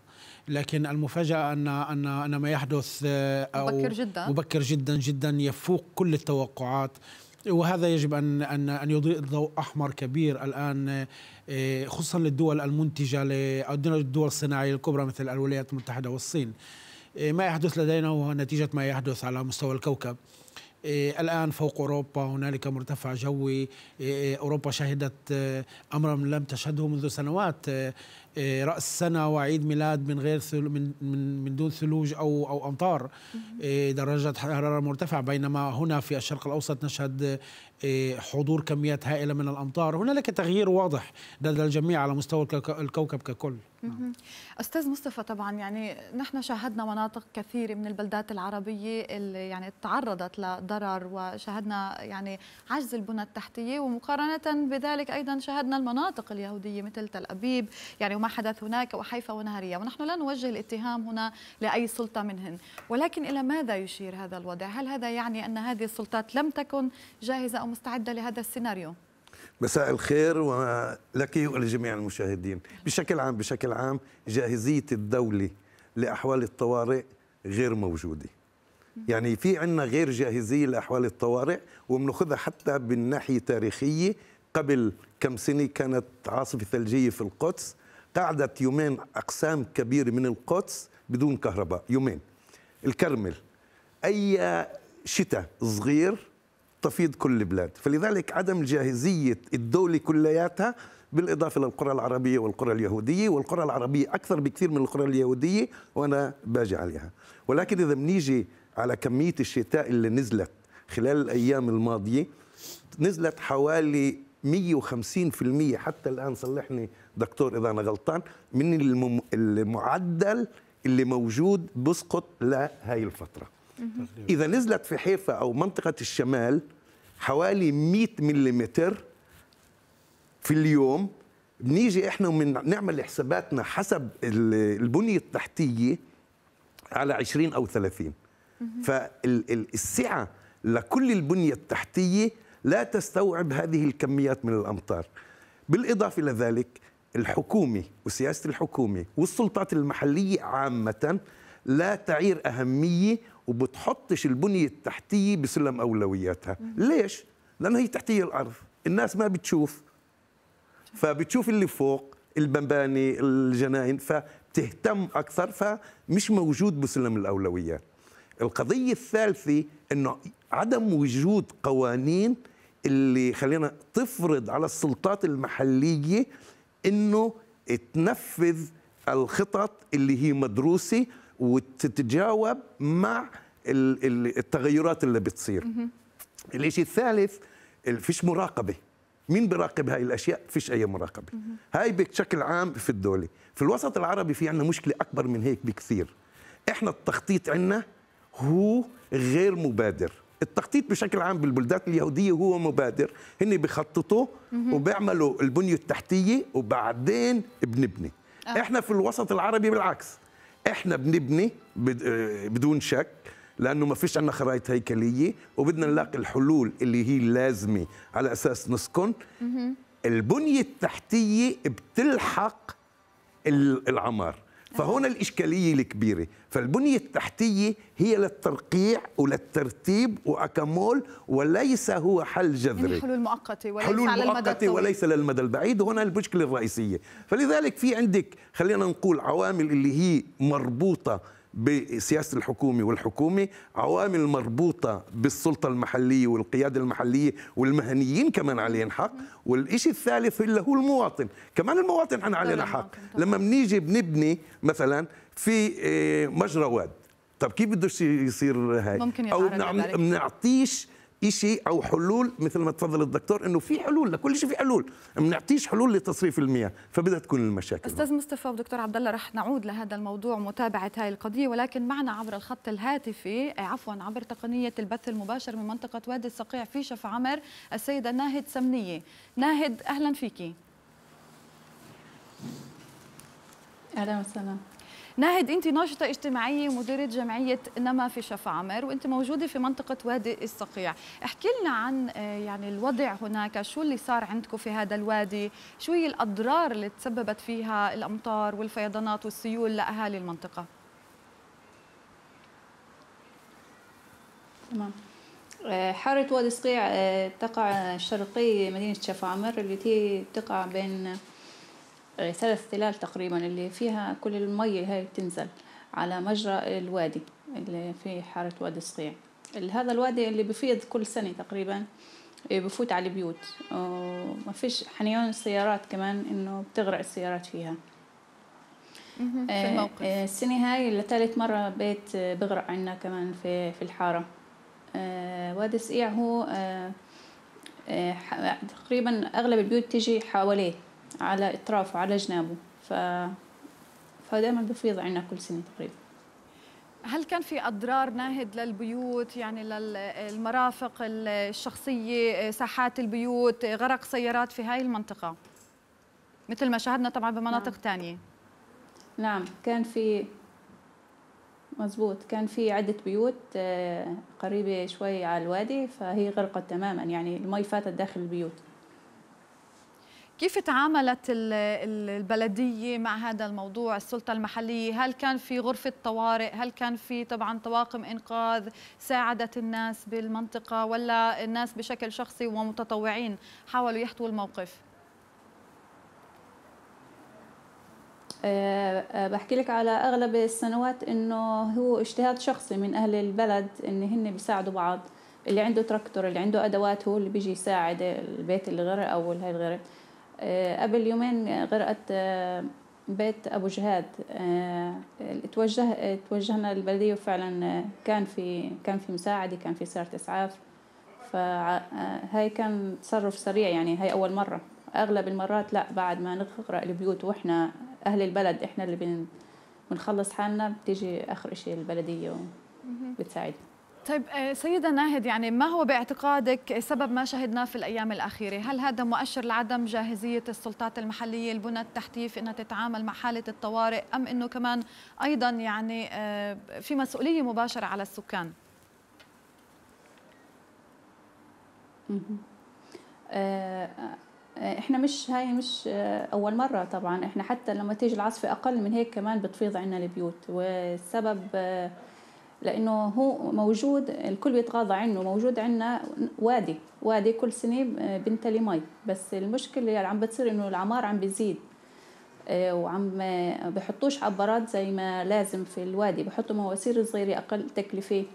لكن المفاجأة أن أن أن ما يحدث آه، أو مبكر جدا مبكر جدا جدا يفوق كل التوقعات وهذا يجب ان ان ان يضيء ضوء احمر كبير الان إيه، خصوصا للدول المنتجه للدول الصناعيه الكبرى مثل الولايات المتحده والصين إيه، ما يحدث لدينا هو نتيجه ما يحدث على مستوى الكوكب إيه، الآن فوق أوروبا هنالك مرتفع جوي إيه، إيه، أوروبا شهدت أمرا لم تشهده منذ سنوات رأس سنة وعيد ميلاد من غير من من دون ثلوج أو أو أمطار درجة حرارة مرتفعة بينما هنا في الشرق الأوسط نشهد إيه، حضور كميات هائله من الامطار هنالك تغيير واضح لدى الجميع على مستوى الكوكب ككل استاذ مصطفى طبعا يعني نحن شاهدنا مناطق كثيره من البلدات العربيه اللي يعني تعرضت لضرر وشاهدنا يعني عجز البنى التحتيه ومقارنه بذلك ايضا شاهدنا المناطق اليهوديه مثل تل ابيب يعني وما حدث هناك وحيفا ونهريه ونحن لا نوجه الاتهام هنا لاي سلطه منهن ولكن الى ماذا يشير هذا الوضع هل هذا يعني ان هذه السلطات لم تكن جاهزه او مستعدة لهذا السيناريو؟ مساء الخير ولك ولجميع المشاهدين بشكل عام بشكل عام جاهزية الدولة لأحوال الطوارئ غير موجودة يعني في عندنا غير جاهزية لأحوال الطوارئ وبناخذها حتى بالناحية التاريخية قبل كم سنة كانت عاصفة ثلجية في القدس قعدت يومين أقسام كبيرة من القدس بدون كهرباء يومين الكرمل أي شتاء صغير تفيض كل البلاد فلذلك عدم جاهزية الدولة كلياتها بالإضافة للقرى العربية والقرى اليهودية والقرى العربية أكثر بكثير من القرى اليهودية وأنا باجي عليها ولكن إذا بنيجي على كمية الشتاء اللي نزلت خلال الأيام الماضية نزلت حوالي 150% حتى الآن صلحني دكتور إذا أنا غلطان من المعدل اللي موجود بسقط لهي الفترة إذا نزلت في حيفا أو منطقة الشمال حوالي 100 ملم في اليوم بنيجي احنا نعمل حساباتنا حسب البنيه التحتيه على 20 او 30 فالسعه لكل البنيه التحتيه لا تستوعب هذه الكميات من الامطار بالاضافه الى ذلك الحكومه وسياسه الحكومه والسلطات المحليه عامه لا تعير اهميه وبتحطش البنيه التحتيه بسلم اولوياتها ليش لانه هي تحتيه الارض الناس ما بتشوف فبتشوف اللي فوق المباني الجناين فبتهتم اكثر فمش موجود بسلم الاولويات القضيه الثالثه انه عدم وجود قوانين اللي خلينا تفرض على السلطات المحليه انه تنفذ الخطط اللي هي مدروسه وتتجاوب مع التغيرات اللي بتصير الشيء الثالث فيش مراقبه مين بيراقب هاي الاشياء فيش اي مراقبه هاي بشكل عام في الدوله في الوسط العربي في عندنا مشكله اكبر من هيك بكثير احنا التخطيط عندنا هو غير مبادر التخطيط بشكل عام بالبلدات اليهوديه هو مبادر هن بيخططوا وبيعملوا البنيه التحتيه وبعدين بنبني آه. احنا في الوسط العربي بالعكس احنا بنبني آه، بدون شك لانه ما فيش عندنا خرائط هيكليه وبدنا نلاقي الحلول اللي هي لازمه على اساس نسكن البنيه التحتيه بتلحق العمار فهنا الإشكالية الكبيرة فالبنية التحتية هي للترقيع وللترتيب وأكمول وليس هو حل جذري يعني حلول مؤقتة وليس حلول على المدى الطويل وليس للمدى البعيد هنا المشكلة الرئيسية فلذلك في عندك خلينا نقول عوامل اللي هي مربوطة بسياسه الحكومه والحكومه عوامل مربوطه بالسلطه المحليه والقياده المحليه والمهنيين كمان عليهم حق والشيء الثالث اللي هو المواطن كمان المواطن احنا علينا حق لما بنيجي بنبني مثلا في آه، مجرى واد طب كيف بده يصير هاي ممكن او بنعطيش نعم شيء او حلول مثل ما تفضل الدكتور انه في حلول لكل شيء في حلول ما بنعطيش حلول لتصريف المياه فبدها تكون المشاكل استاذ مصطفى ودكتور عبد الله رح نعود لهذا الموضوع متابعه هاي القضيه ولكن معنا عبر الخط الهاتفي آه، عفوا عبر تقنيه البث المباشر من منطقه وادي الصقيع في شف عمر السيده ناهد سمنيه ناهد اهلا فيكي اهلا وسهلا ناهد انت ناشطه اجتماعيه مديره جمعيه نما في شفا عمر وانت موجوده في منطقه وادي الصقيع احكي لنا عن آه، يعني الوضع هناك شو اللي صار عندكم في هذا الوادي شو هي الاضرار اللي تسببت فيها الامطار والفيضانات والسيول لاهالي المنطقه تمام آه، حارة وادي صقيع آه، تقع شرقي مدينة شفا عمر التي تقع بين ثلاث آه، تلال تقريبا اللي فيها كل المية هاي بتنزل على مجرى الوادي اللي في حارة وادي صقيع هذا الوادي اللي بفيض كل سنة تقريبا آه، بفوت على البيوت وما آه، فيش حنيون السيارات كمان انه بتغرق السيارات فيها في الموقف. السنة هاي لثالث مرة بيت بغرق عنا كمان في في الحارة وادي صقيع هو تقريبا اغلب البيوت تيجي حواليه على اطرافه على جنابه ف فدائما بفيض عنا كل سنه تقريبا هل كان في اضرار ناهد للبيوت يعني للمرافق الشخصيه ساحات البيوت غرق سيارات في هاي المنطقه مثل ما شاهدنا طبعا بمناطق نعم. تانية نعم كان في مزبوط كان في عدة بيوت آه، قريبة شوي على الوادي فهي غرقت تماما يعني المي فاتت داخل البيوت كيف تعاملت البلدية مع هذا الموضوع السلطة المحلية هل كان في غرفة طوارئ هل كان في طبعا طواقم إنقاذ ساعدت الناس بالمنطقة ولا الناس بشكل شخصي ومتطوعين حاولوا يحتوي الموقف آه، آه، بحكي لك على اغلب السنوات انه هو اجتهاد شخصي من اهل البلد ان هن بيساعدوا بعض اللي عنده تراكتور اللي عنده ادوات هو اللي بيجي يساعد البيت اللي غرق او هاي الغرق آه، قبل يومين غرقت آه، بيت أبو جهاد آه، توجه توجهنا للبلدية وفعلا كان في كان في مساعدة كان في سيارة إسعاف فهاي كان تصرف سريع يعني هاي أول مرة أغلب المرات لا بعد ما نغرق البيوت وإحنا أهل البلد إحنا اللي بنخلص حالنا بتيجي آخر إشي البلدية وبتساعدنا طيب آه، سيدة ناهد يعني ما هو باعتقادك سبب ما شهدناه في الأيام الأخيرة؟ هل هذا مؤشر لعدم جاهزية السلطات المحلية البنى التحتية في أنها تتعامل مع حالة الطوارئ أم أنه كمان أيضا يعني آه، في مسؤولية مباشرة على السكان؟ آه، احنا مش هاي مش اول مره طبعا احنا حتى لما تيجي العاصفه اقل من هيك كمان بتفيض عنا البيوت والسبب لانه هو موجود الكل بيتغاضى عنه موجود عندنا وادي وادي كل سنه آه، بنتلي مي بس المشكله اللي عم بتصير انه العمار عم بيزيد آه، وعم آه، بحطوش عبارات زي ما لازم في الوادي بحطوا مواسير صغيره اقل تكلفه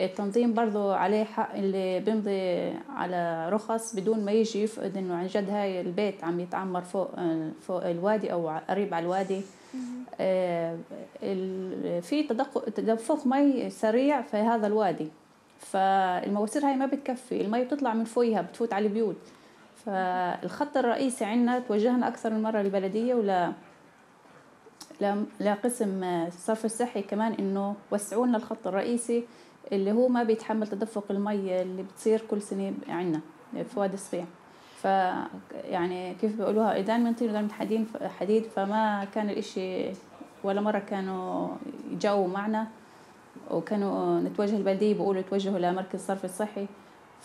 التنظيم برضو عليه حق اللي بيمضي على رخص بدون ما يجي يفقد انه عن جد هاي البيت عم يتعمر فوق فوق الوادي او قريب على الوادي آه، في تدفق مي سريع في هذا الوادي فالمواسير هاي ما بتكفي المي بتطلع من فوقها بتفوت على البيوت فالخط الرئيسي عندنا توجهنا اكثر من مره للبلديه ولا لقسم الصرف آه، الصحي كمان انه وسعوا لنا الخط الرئيسي اللي هو ما بيتحمل تدفق المي اللي بتصير كل سنة عندنا في وادي الصفيع ف يعني كيف بيقولوها ايدان من طين من حديد حديد فما كان الإشي ولا مرة كانوا يجاوبوا معنا وكانوا نتوجه البلدية بيقولوا توجهوا لمركز الصرف الصحي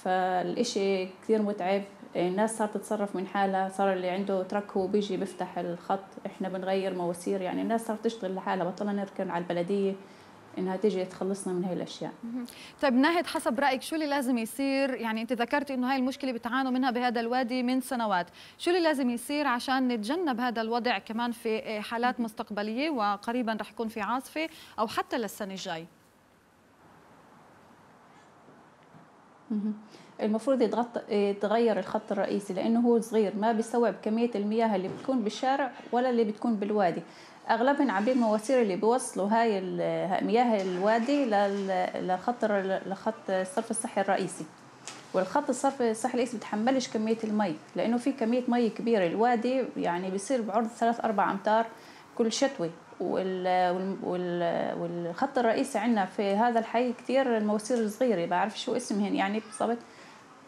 فالإشي كثير متعب الناس صارت تتصرف من حالها صار اللي عنده ترك هو بيجي بيفتح الخط احنا بنغير مواسير يعني الناس صارت تشتغل لحالها بطلنا نركن على البلديه انها تيجي تخلصنا من هاي الاشياء طيب ناهد حسب رايك شو اللي لازم يصير يعني انت ذكرت انه هاي المشكله بتعانوا منها بهذا الوادي من سنوات شو اللي لازم يصير عشان نتجنب هذا الوضع كمان في حالات مستقبليه وقريبا رح يكون في عاصفه او حتى للسنه الجاي المفروض يتغير الخط الرئيسي لانه هو صغير ما بيستوعب كميه المياه اللي بتكون بالشارع ولا اللي بتكون بالوادي اغلبهم عبير مواسير اللي بيوصلوا هاي مياه الوادي للخط لخط الصرف الصحي الرئيسي والخط الصرف الصحي الرئيسي بتحملش كميه المي لانه في كميه مي كبيره الوادي يعني بيصير بعرض ثلاث أربع امتار كل شتوي والخط الرئيسي عندنا في هذا الحي كثير المواسير الصغيره بعرف شو اسمهن يعني بالضبط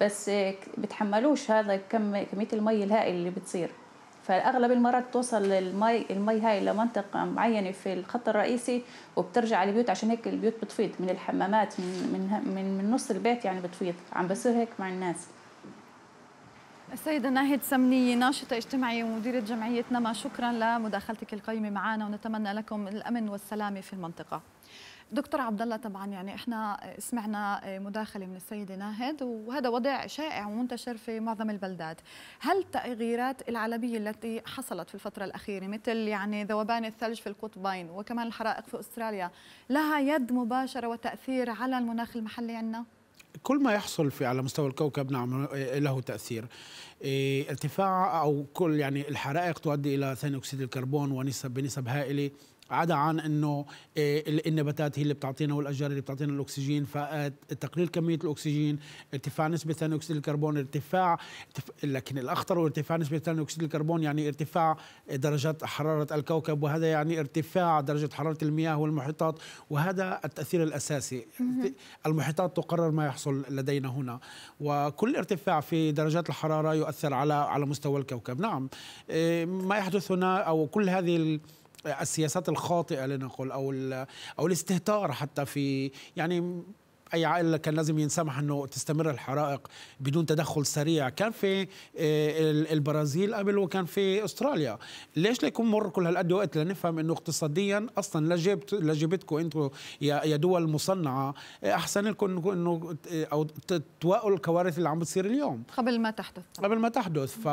بس بتحملوش هذا كم كميه المي الهائل اللي بتصير فاغلب المرات توصل المي المي هاي لمنطقه معينه في الخط الرئيسي وبترجع على البيوت عشان هيك البيوت بتفيض من الحمامات من من من, من نص البيت يعني بتفيض عم بصير هيك مع الناس السيدة ناهد سمنية ناشطة اجتماعية ومديرة جمعية نما شكرا لمداخلتك القيمة معنا ونتمنى لكم الأمن والسلامة في المنطقة دكتور عبد الله طبعا يعني احنا سمعنا مداخله من السيده ناهد وهذا وضع شائع ومنتشر في معظم البلدات هل التغييرات العالميه التي حصلت في الفتره الاخيره مثل يعني ذوبان الثلج في القطبين وكمان الحرائق في استراليا لها يد مباشره وتاثير على المناخ المحلي عندنا كل ما يحصل في على مستوى الكوكب نعم له تاثير إيه، ارتفاع او كل يعني الحرائق تؤدي الى ثاني اكسيد الكربون ونسب بنسب هائله عدا عن انه إيه، النباتات هي اللي بتعطينا والاشجار اللي بتعطينا الاكسجين فتقليل كميه الاكسجين ارتفاع نسبه ثاني اكسيد الكربون ارتفاع لكن الاخطر هو ارتفاع نسبه ثاني اكسيد الكربون يعني ارتفاع درجات حراره الكوكب وهذا يعني ارتفاع درجه حراره المياه والمحيطات وهذا التاثير الاساسي المحيطات تقرر ما يحصل لدينا هنا وكل ارتفاع في درجات الحراره يؤثر على على مستوى الكوكب نعم إيه، ما يحدث هنا او كل هذه السياسات الخاطئه لنقول او او الاستهتار حتى في يعني اي عائله كان لازم ينسمح انه تستمر الحرائق بدون تدخل سريع كان في آه، البرازيل قبل وكان في استراليا ليش ليكون مر كل هالقد وقت لنفهم انه اقتصاديا اصلا لجبت لجبتكم انتم يا دول مصنعه آه، احسن لكم انه آه، او توائوا الكوارث اللي عم بتصير اليوم قبل ما تحدث قبل ما تحدث ف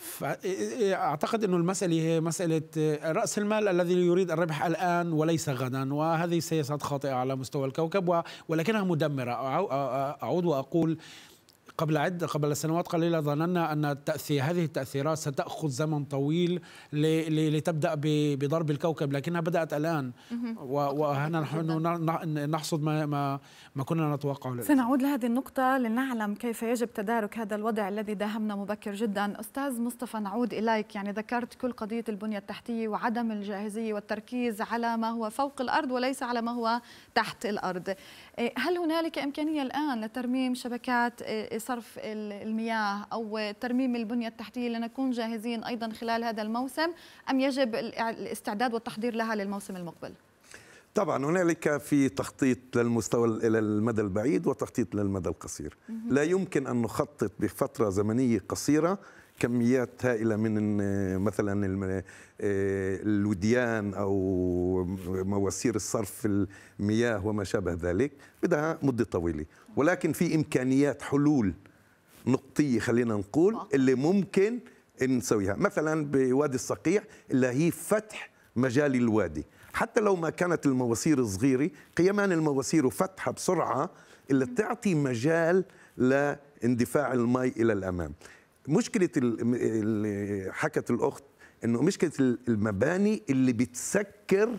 فاعتقد إيه، إيه، إيه، انه المساله هي مساله آه، راس المال الذي يريد الربح الان وليس غدا وهذه سياسات خاطئه على مستوى الكوكب ولكنها مدمره اعود واقول قبل عدة قبل سنوات قليلة ظننا أن تأثير هذه التأثيرات ستأخذ زمن طويل لتبدأ بضرب الكوكب لكنها بدأت الآن وهنا نحن نحصد ما ما, ما كنا نتوقعه للأسف. سنعود لهذه النقطة لنعلم كيف يجب تدارك هذا الوضع الذي داهمنا مبكر جدا أستاذ مصطفى نعود إليك يعني ذكرت كل قضية البنية التحتية وعدم الجاهزية والتركيز على ما هو فوق الأرض وليس على ما هو تحت الأرض إيه، هل هنالك إمكانية الآن لترميم شبكات إيه، إيه، صرف المياه أو ترميم البنية التحتية لنكون جاهزين أيضا خلال هذا الموسم أم يجب الاستعداد والتحضير لها للموسم المقبل؟ طبعا هنالك في تخطيط للمستوى الى المدى البعيد وتخطيط للمدى القصير لا يمكن ان نخطط بفتره زمنيه قصيره كميات هائله من مثلا آه، الوديان او مواسير الصرف المياه وما شابه ذلك بدها مده طويله ولكن في امكانيات حلول نقطيه خلينا نقول آه. اللي ممكن نسويها مثلا بوادي الصقيع اللي هي فتح مجال الوادي حتى لو ما كانت المواسير صغيره قيمان المواسير وفتحها بسرعه اللي تعطي مجال لاندفاع المي الى الامام مشكله اللي حكت الاخت انه مشكله المباني اللي بتسكر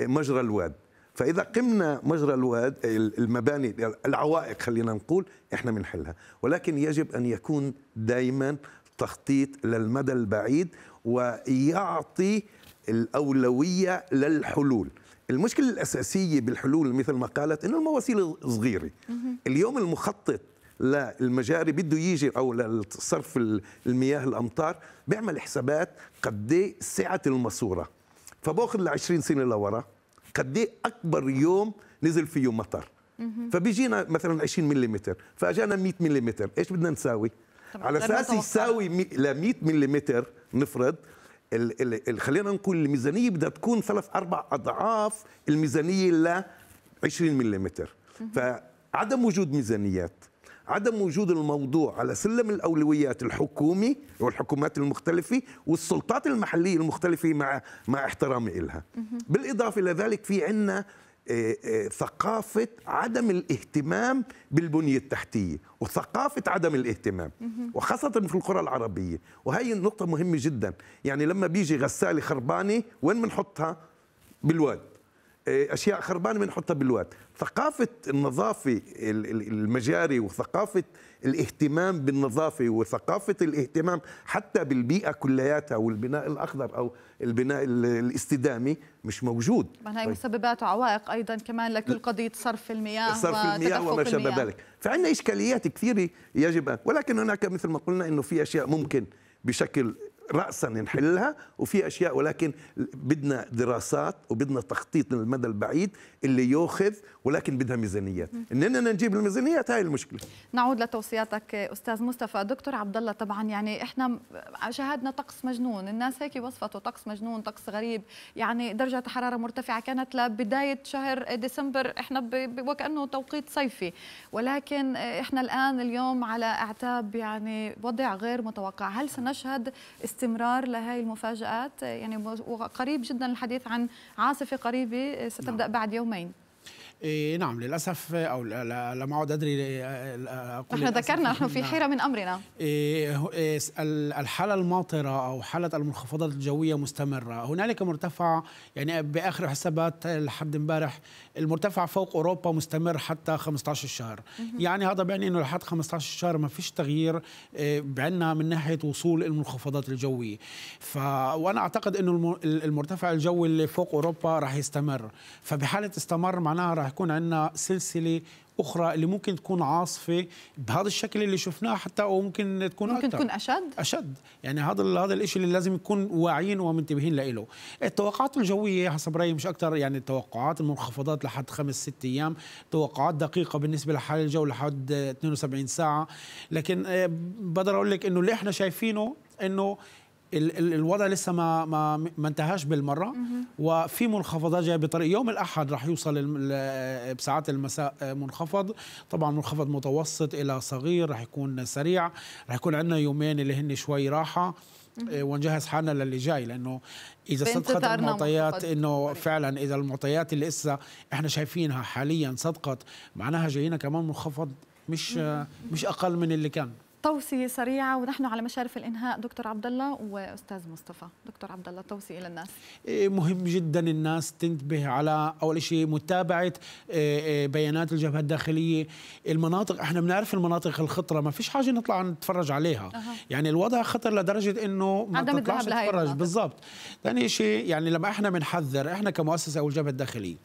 مجرى الواد فاذا قمنا مجرى الواد المباني العوائق خلينا نقول احنا بنحلها ولكن يجب ان يكون دائما تخطيط للمدى البعيد ويعطي الاولويه للحلول المشكله الاساسيه بالحلول مثل ما قالت انه المواسيل صغيره اليوم المخطط للمجاري بده يجي او لصرف المياه الامطار بيعمل حسابات قد ايه سعه الماسوره فباخذ ل 20 سنه لورا قد ايه اكبر يوم نزل فيه مطر فبيجينا مثلا 20 ملم فاجانا 100 ملم ايش بدنا نساوي على اساس يساوي ل 100 ملم نفرض خلينا نقول الميزانيه بدها تكون ثلاث اربع اضعاف الميزانيه ل 20 ملم فعدم وجود ميزانيات عدم وجود الموضوع على سلم الاولويات الحكومي والحكومات المختلفه والسلطات المحليه المختلفه مع مع احترامي لها بالاضافه الى ذلك في عندنا آه، آه، ثقافة عدم الاهتمام بالبنية التحتية وثقافة عدم الاهتمام وخاصة في القرى العربية وهي النقطة مهمة جدا يعني لما بيجي غسالة خربانة وين بنحطها بالواد إيه، اشياء خربانه بنحطها بالواد ثقافه النظافه المجاري وثقافه الاهتمام بالنظافه وثقافه الاهتمام حتى بالبيئه كلياتها والبناء الاخضر او البناء الاستدامي مش موجود طبعا هي طيب. مسببات وعوائق ايضا كمان لكل قضيه صرف المياه صرف المياه وما شابه ذلك فعندنا اشكاليات كثيره يجب ولكن هناك مثل ما قلنا انه في اشياء ممكن بشكل راسا نحلها وفي اشياء ولكن بدنا دراسات وبدنا تخطيط للمدى البعيد اللي ياخذ ولكن بدها ميزانيات اننا نجيب الميزانيات هاي المشكله نعود لتوصياتك استاذ مصطفى دكتور عبد الله طبعا يعني احنا شاهدنا طقس مجنون الناس هيك وصفته طقس مجنون طقس غريب يعني درجه حراره مرتفعه كانت لبدايه شهر ديسمبر احنا وكانه توقيت صيفي ولكن احنا الان اليوم على اعتاب يعني وضع غير متوقع هل سنشهد است استمرار لهذه المفاجآت يعني وقريب جدا الحديث عن عاصفة قريبة ستبدأ نعم. بعد يومين إيه نعم للاسف او لم اعد ادري اقول إيه، آه، نحن ذكرنا نحن في نعم. حيره من امرنا إيه إيه الحاله الماطره او حاله المنخفضات الجويه مستمره هنالك مرتفع يعني باخر حسابات لحد امبارح المرتفع فوق اوروبا مستمر حتى 15 شهر يعني هذا بيعني انه لحد 15 شهر ما فيش تغيير إيه، بعنا من ناحيه وصول المنخفضات الجويه ف وانا اعتقد انه المرتفع الجوي اللي فوق اوروبا راح يستمر فبحاله استمر معناها راح رح يكون عندنا سلسله اخرى اللي ممكن تكون عاصفه بهذا الشكل اللي شفناه حتى او ممكن تكون ممكن أكثر. تكون اشد اشد يعني هذا هذا الشيء اللي لازم نكون واعيين ومنتبهين له التوقعات الجويه حسب رايي مش اكثر يعني التوقعات المنخفضات لحد خمس ست ايام توقعات دقيقه بالنسبه لحال الجو لحد 72 ساعه لكن آه، بقدر اقول لك انه اللي احنا شايفينه انه الوضع لسه ما ما ما انتهاش بالمره وفي منخفضات جايه بطريق يوم الاحد راح يوصل بساعات المساء منخفض طبعا منخفض متوسط الى صغير راح يكون سريع راح يكون عندنا يومين اللي هن شوي راحه آه، ونجهز حالنا للي جاي لانه اذا صدقت المعطيات انه طيب. فعلا اذا المعطيات اللي لسه احنا شايفينها حاليا صدقت معناها جايينا كمان منخفض مش مش اقل من اللي كان توصيه سريعه ونحن على مشارف الانهاء دكتور عبد الله واستاذ مصطفى دكتور عبد الله توصيه للناس إيه، مهم جدا الناس تنتبه على اول شيء متابعه إيه، إيه، بيانات الجبهه الداخليه المناطق احنا بنعرف المناطق الخطره ما فيش حاجه نطلع نتفرج عليها أه. يعني الوضع خطر لدرجه انه ما تطلعش تتفرج بالضبط ثاني شيء يعني لما احنا بنحذر احنا كمؤسسه او الجبهه الداخليه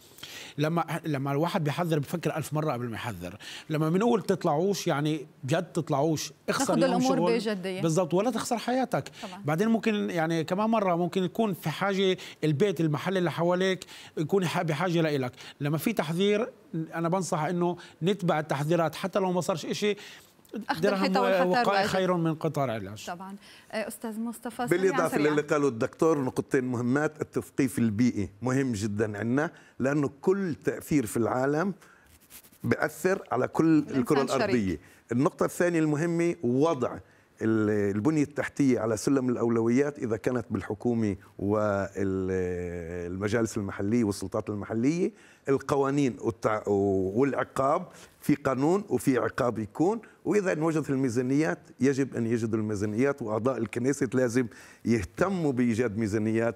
لما لما الواحد بيحذر بفكر ألف مرة قبل ما يحذر لما بنقول تطلعوش يعني بجد تطلعوش اخسر يوم الامور بجديه بالضبط ولا تخسر حياتك طبعا. بعدين ممكن يعني كمان مره ممكن يكون في حاجه البيت المحل اللي حواليك يكون بحاجه لإلك لما في تحذير انا بنصح انه نتبع التحذيرات حتى لو ما صارش شيء اخذ الحيطه والحتى خير من قطار علاج طبعا أه، استاذ مصطفى بالاضافه للي قاله الدكتور نقطتين مهمات التثقيف البيئي مهم جدا عندنا لانه كل تاثير في العالم بأثر على كل الكرة الأرضية شريك. النقطة الثانية المهمة وضع البنية التحتية على سلم الأولويات إذا كانت بالحكومة والمجالس المحلية والسلطات المحلية القوانين والعقاب في قانون وفي عقاب يكون وإذا وجدت الميزانيات يجب أن يجدوا الميزانيات وأعضاء الكنيسة لازم يهتموا بإيجاد ميزانيات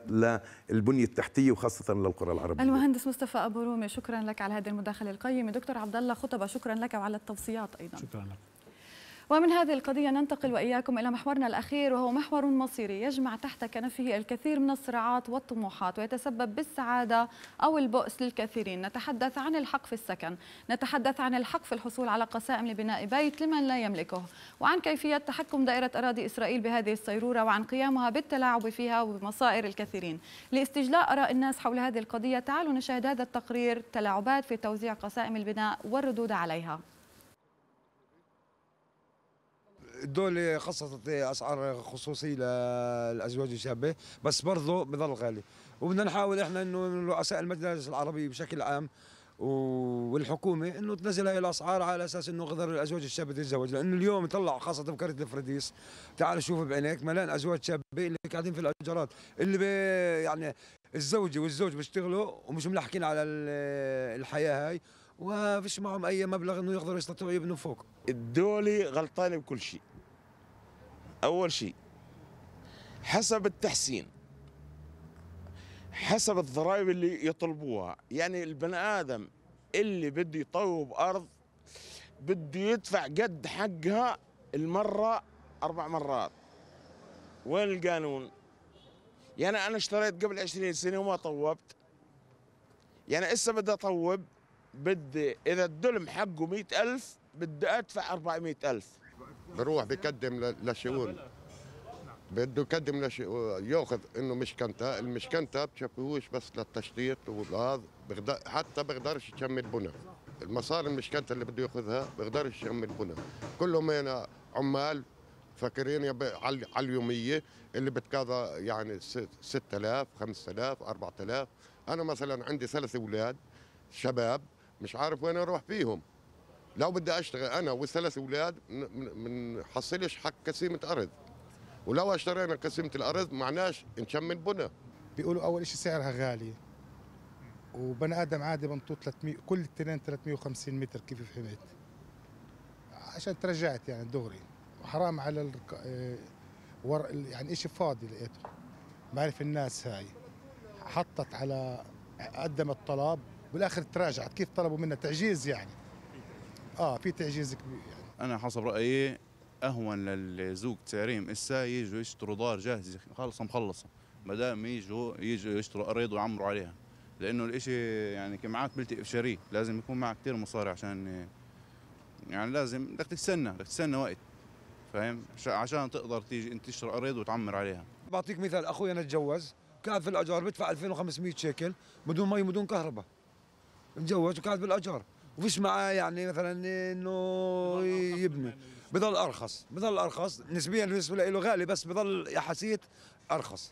للبنية التحتية وخاصة للقرى العربية المهندس مصطفى أبو رومي شكرا لك على هذه المداخلة القيمة دكتور عبد الله خطبة شكرا لك وعلى التوصيات أيضا شكرا لك ومن هذه القضية ننتقل وإياكم إلى محورنا الأخير وهو محور مصيري يجمع تحت كنفه الكثير من الصراعات والطموحات ويتسبب بالسعادة أو البؤس للكثيرين نتحدث عن الحق في السكن نتحدث عن الحق في الحصول على قسائم لبناء بيت لمن لا يملكه وعن كيفية تحكم دائرة أراضي إسرائيل بهذه الصيرورة وعن قيامها بالتلاعب فيها وبمصائر الكثيرين لاستجلاء آراء الناس حول هذه القضية تعالوا نشاهد هذا التقرير تلاعبات في توزيع قسائم البناء والردود عليها الدولة خصصت اسعار خصوصيه للازواج الشابه بس برضه بضل غالي وبدنا نحاول احنا انه رؤساء المجلس العربي بشكل عام والحكومه انه تنزل هاي الاسعار على اساس انه غدر الازواج الشابه تتزوج لانه اليوم طلع خاصه بكره الفرديس تعال شوف بعينيك ملان ازواج شابه اللي قاعدين في الاجارات اللي يعني الزوجه والزوج بيشتغلوا ومش ملحقين على الحياه هاي وفيش معهم اي مبلغ انه يقدروا يستطيعوا يبنوا فوق الدولي غلطان بكل شيء اول شيء حسب التحسين حسب الضرائب اللي يطلبوها يعني البني ادم اللي بده يطوب ارض بده يدفع قد حقها المره اربع مرات وين القانون يعني انا اشتريت قبل 20 سنه وما طوبت يعني هسه بدي اطوب بدي اذا الدلم حقه 100000 بدي ادفع 400000 بروح بقدم لشؤون بده يقدم لشؤون ياخذ انه مشكنته، المشكنته بشبهوش بس للتشطيط وهذا حتى بقدرش يشم البنى. المصاري المشكنته اللي بده ياخذها بقدرش يشم البنى. كلهم هنا عمال فاكرين على اليوميه اللي بتقاضى يعني 6000 5000 4000 انا مثلا عندي ثلاث اولاد شباب مش عارف وين اروح فيهم لو بدي اشتغل انا والثلاث اولاد حصلش حق قسيمه ارض ولو اشترينا قسيمه الارض معناش نشمل بنا بيقولوا اول شيء سعرها غالي وبني ادم عادي بنطوط 300 كل التنين 350 متر كيف فهمت عشان ترجعت يعني دغري وحرام على ال... آه، ور... يعني شيء فاضي لقيته بعرف الناس هاي حطت على قدمت طلب بالاخر تراجعت كيف طلبوا منا تعجيز يعني اه في تعجيز كبير يعني انا حسب رايي اهون للزوج تاريم اسا يجوا يشتروا دار جاهزه خالصه مخلصه ما دام يجوا يجوا يشتروا ارض ويعمروا عليها لانه الاشي يعني معك بلتي افشري لازم يكون معك كثير مصاري عشان يعني لازم بدك تستنى بدك تستنى وقت فاهم عشان تقدر تيجي انت تشتري ارض وتعمر عليها بعطيك مثال اخوي انا اتجوز كان في الاجار بدفع 2500 شيكل بدون مي بدون كهرباء متزوج وقاعد بالاجار وفيش معاه يعني مثلا انه يبني يعني. بضل ارخص بضل ارخص نسبيا بالنسبه له غالي بس بضل حسيت ارخص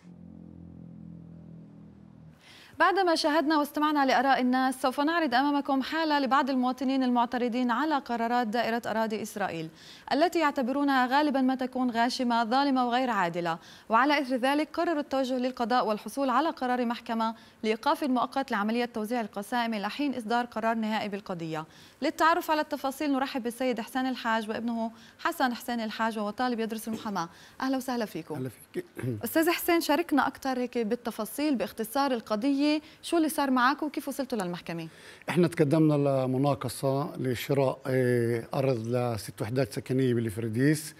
بعدما شاهدنا واستمعنا لآراء الناس سوف نعرض أمامكم حالة لبعض المواطنين المعترضين على قرارات دائرة أراضي إسرائيل التي يعتبرونها غالبا ما تكون غاشمة ظالمة وغير عادلة وعلى إثر ذلك قرروا التوجه للقضاء والحصول على قرار محكمة لإيقاف مؤقت لعملية توزيع القسائم إلى حين إصدار قرار نهائي بالقضية للتعرف على التفاصيل نرحب بالسيد حسان الحاج وابنه حسن حسين الحاج وهو طالب يدرس المحاماة أهلا وسهلا فيكم أهلا فيك. أستاذ حسين شاركنا أكثر هيك بالتفاصيل باختصار القضية القضيه شو اللي صار معك وكيف وصلتوا للمحكمه احنا تقدمنا لمناقصه لشراء ايه، ارض لست وحدات سكنيه بالفرديس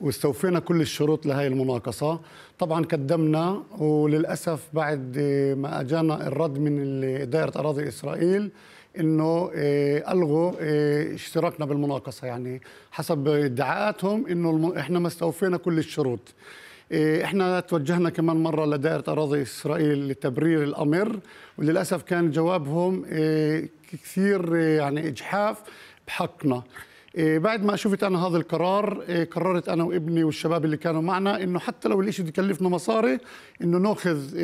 واستوفينا كل الشروط لهي المناقصة طبعا قدمنا وللأسف بعد ايه، ما أجانا الرد من دائرة أراضي إسرائيل انه ايه، الغوا اشتراكنا بالمناقصه يعني حسب ادعاءاتهم انه احنا ما استوفينا كل الشروط إيه، احنا توجهنا كمان مره لدائره اراضي اسرائيل لتبرير الامر وللاسف كان جوابهم إيه، كثير إيه، يعني اجحاف بحقنا بعد ما شفت انا هذا القرار قررت انا وابني والشباب اللي كانوا معنا انه حتى لو الشيء بده يكلفنا مصاري انه ناخذ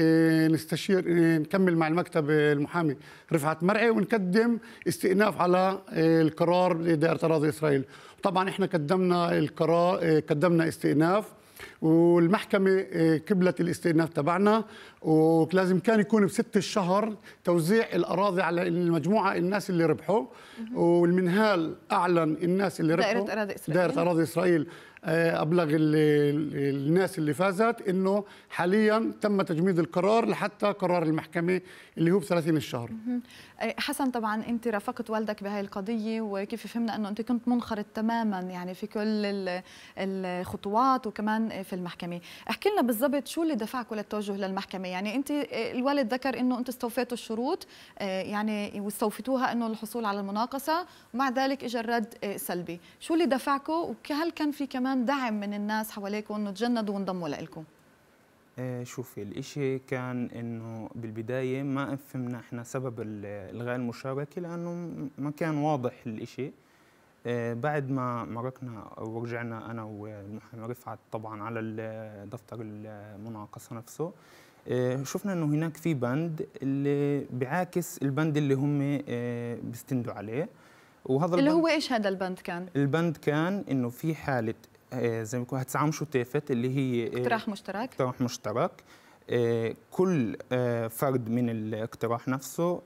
نستشير نكمل مع المكتب المحامي رفعت مرعي ونقدم استئناف على القرار لدائره اراضي اسرائيل طبعا احنا قدمنا القرار قدمنا استئناف والمحكمة قبلت آه، الاستئناف تبعنا ولازم كان يكون بست الشهر توزيع الأراضي على المجموعة الناس اللي ربحوا والمنهال أعلن الناس اللي ربحوا دائرة أراضي إسرائيل دائرة أراضي إسرائيل آه، ابلغ الناس اللي فازت انه حاليا تم تجميد القرار لحتى قرار المحكمه اللي هو ب 30 الشهر آه، حسن طبعا انت رافقت والدك بهاي القضيه وكيف فهمنا انه انت كنت منخرط تماما يعني في كل الخطوات وكمان في المحكمه احكي لنا بالضبط شو اللي دفعك للتوجه للمحكمه يعني انت آه، الوالد ذكر انه انت استوفيتوا الشروط يعني واستوفيتوها انه الحصول على المناقصه ومع ذلك اجى الرد سلبي شو اللي دفعكم وهل كان في كمان كمان دعم من الناس حواليكم انه تجندوا وانضموا لكم؟ آه شوفي الإشي كان إنه بالبداية ما فهمنا إحنا سبب الغاء المشاركة لأنه ما كان واضح الإشي آه بعد ما مرقنا ورجعنا أنا والمحامي رفعت طبعا على دفتر المناقصة نفسه إيه، شفنا إنه هناك في بند اللي بعاكس البند اللي هم إيه، بيستندوا عليه وهذا اللي هو ايش هذا البند كان؟ البند كان انه في حاله آه، زي ما بيقولوا هتسعى مشتافات اللي هي آه، اقتراح مشترك اقتراح مشترك آه، كل فرد من الاقتراح نفسه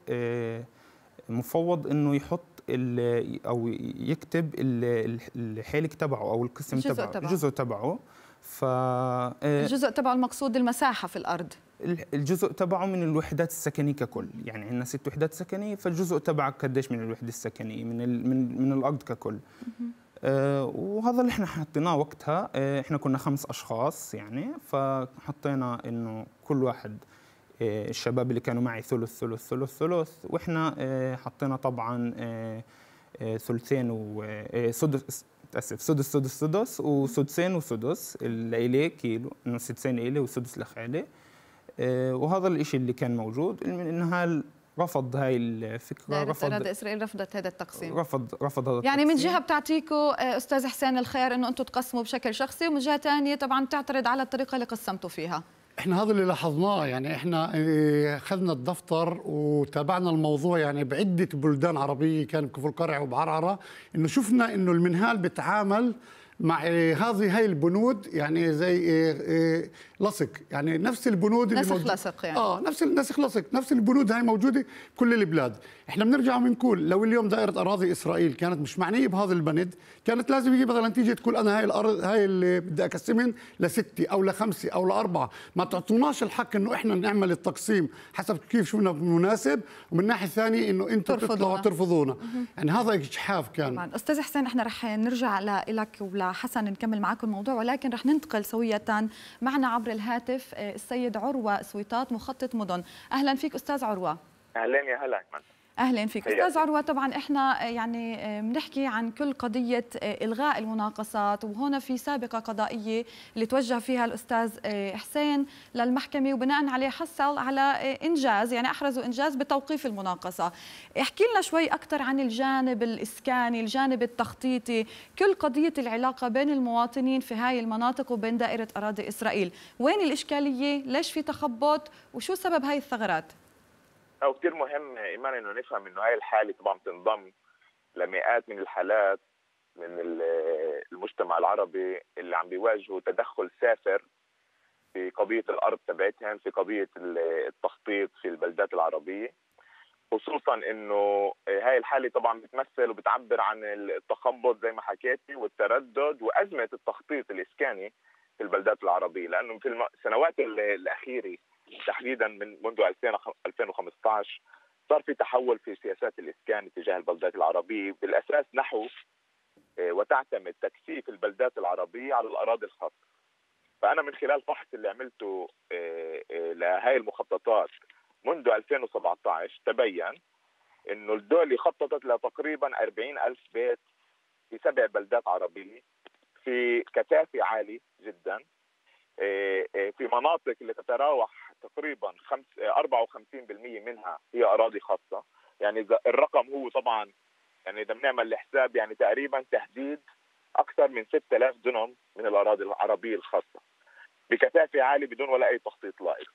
مفوض انه يحط او يكتب الحالك تبعه او القسم الجزء تبعه الجزء تبعه ف الجزء تبعه المقصود المساحه في الارض الجزء تبعه من الوحدات السكنيه ككل يعني عندنا ست وحدات سكنيه فالجزء تبعك قديش من الوحده السكنيه من من, من الارض ككل آه، وهذا اللي احنا حطيناه وقتها آه، احنا كنا خمس اشخاص يعني فحطينا انه كل واحد آه، الشباب اللي كانوا معي ثلث ثلث ثلث ثلث واحنا حطينا طبعا ثلثين وسدس سدس سدس سدس سدس وسدسين وسدس الليلي كيلو انه سدسين إليه وسدس لخالي وهذا الإشي اللي كان موجود المهم انها رفض هاي الفكره رفض اسرائيل رفضت هذا التقسيم رفض رفض هذا يعني التقسيم. من جهه بتعطيكوا آه، استاذ حسين الخير انه انتم تقسموا بشكل شخصي ومن جهه ثانيه طبعا بتعترض على الطريقه اللي قسمتوا فيها احنا هذا اللي لاحظناه يعني احنا آه، اخذنا الدفتر وتابعنا الموضوع يعني بعده بلدان عربيه كان بكفر قرع وبعرعره انه شفنا انه المنهال بتعامل مع آه، هذه هاي البنود يعني زي لصق يعني نفس البنود نسخ نسخ لصق يعني اه نفس نسخ لصق نفس البنود هاي موجوده بكل البلاد احنا بنرجع بنقول لو اليوم دائره اراضي اسرائيل كانت مش معنيه بهذا البند كانت لازم يجي مثلا تيجي تقول انا هاي الارض هاي اللي بدي اقسمهم لسته او لخمسه او لاربعه ما تعطوناش الحق انه احنا نعمل التقسيم حسب كيف شفنا مناسب ومن ناحيه ثانيه انه انتم تطلعوا ترفضونا يعني هذا اجحاف كان طبعا استاذ حسين احنا رح نرجع لك ولحسن نكمل معكم الموضوع ولكن رح ننتقل سويه معنا عبر عبر الهاتف آه، السيد عروة سويطات مخطط مدن أهلا فيك أستاذ عروة أهلا يا هلا اهلا فيك استاذ عروه طبعا احنا آه، يعني آه، بنحكي عن كل قضيه آه، الغاء المناقصات وهنا في سابقه قضائيه اللي توجه فيها الاستاذ حسين للمحكمه وبناء عليه حصل على انجاز يعني احرزوا انجاز بتوقيف المناقصه احكي لنا شوي اكثر عن الجانب الاسكاني الجانب التخطيطي كل قضيه العلاقه بين المواطنين في هاي المناطق وبين دائره اراضي اسرائيل وين الاشكاليه ليش في تخبط وشو سبب هاي الثغرات هو كثير مهم ايمان انه نفهم انه هاي الحاله طبعا بتنضم لمئات من الحالات من المجتمع العربي اللي عم بيواجهوا تدخل سافر في قضيه الارض تبعتهم في قضيه التخطيط في البلدات العربيه خصوصا انه هاي الحاله طبعا بتمثل وبتعبر عن التخبط زي ما حكيتي والتردد وازمه التخطيط الاسكاني في البلدات العربيه لانه في السنوات الاخيره تحديدا من منذ 2015 صار في تحول في سياسات الاسكان تجاه البلدات العربيه بالاساس نحو آه، وتعتمد تكثيف البلدات العربيه على الاراضي الخاصه. فانا من خلال فحص اللي عملته آه، آه، لهي المخططات منذ 2017 تبين انه الدوله خططت لتقريبا 40 الف بيت في سبع بلدات عربيه في كثافه عاليه جدا في مناطق اللي تتراوح تقريبا 54% آه، منها هي اراضي خاصه يعني الرقم هو طبعا يعني اذا بنعمل الحساب يعني تقريبا تهديد اكثر من 6000 دونم من الاراضي العربيه الخاصه بكثافه عاليه بدون ولا اي تخطيط لائق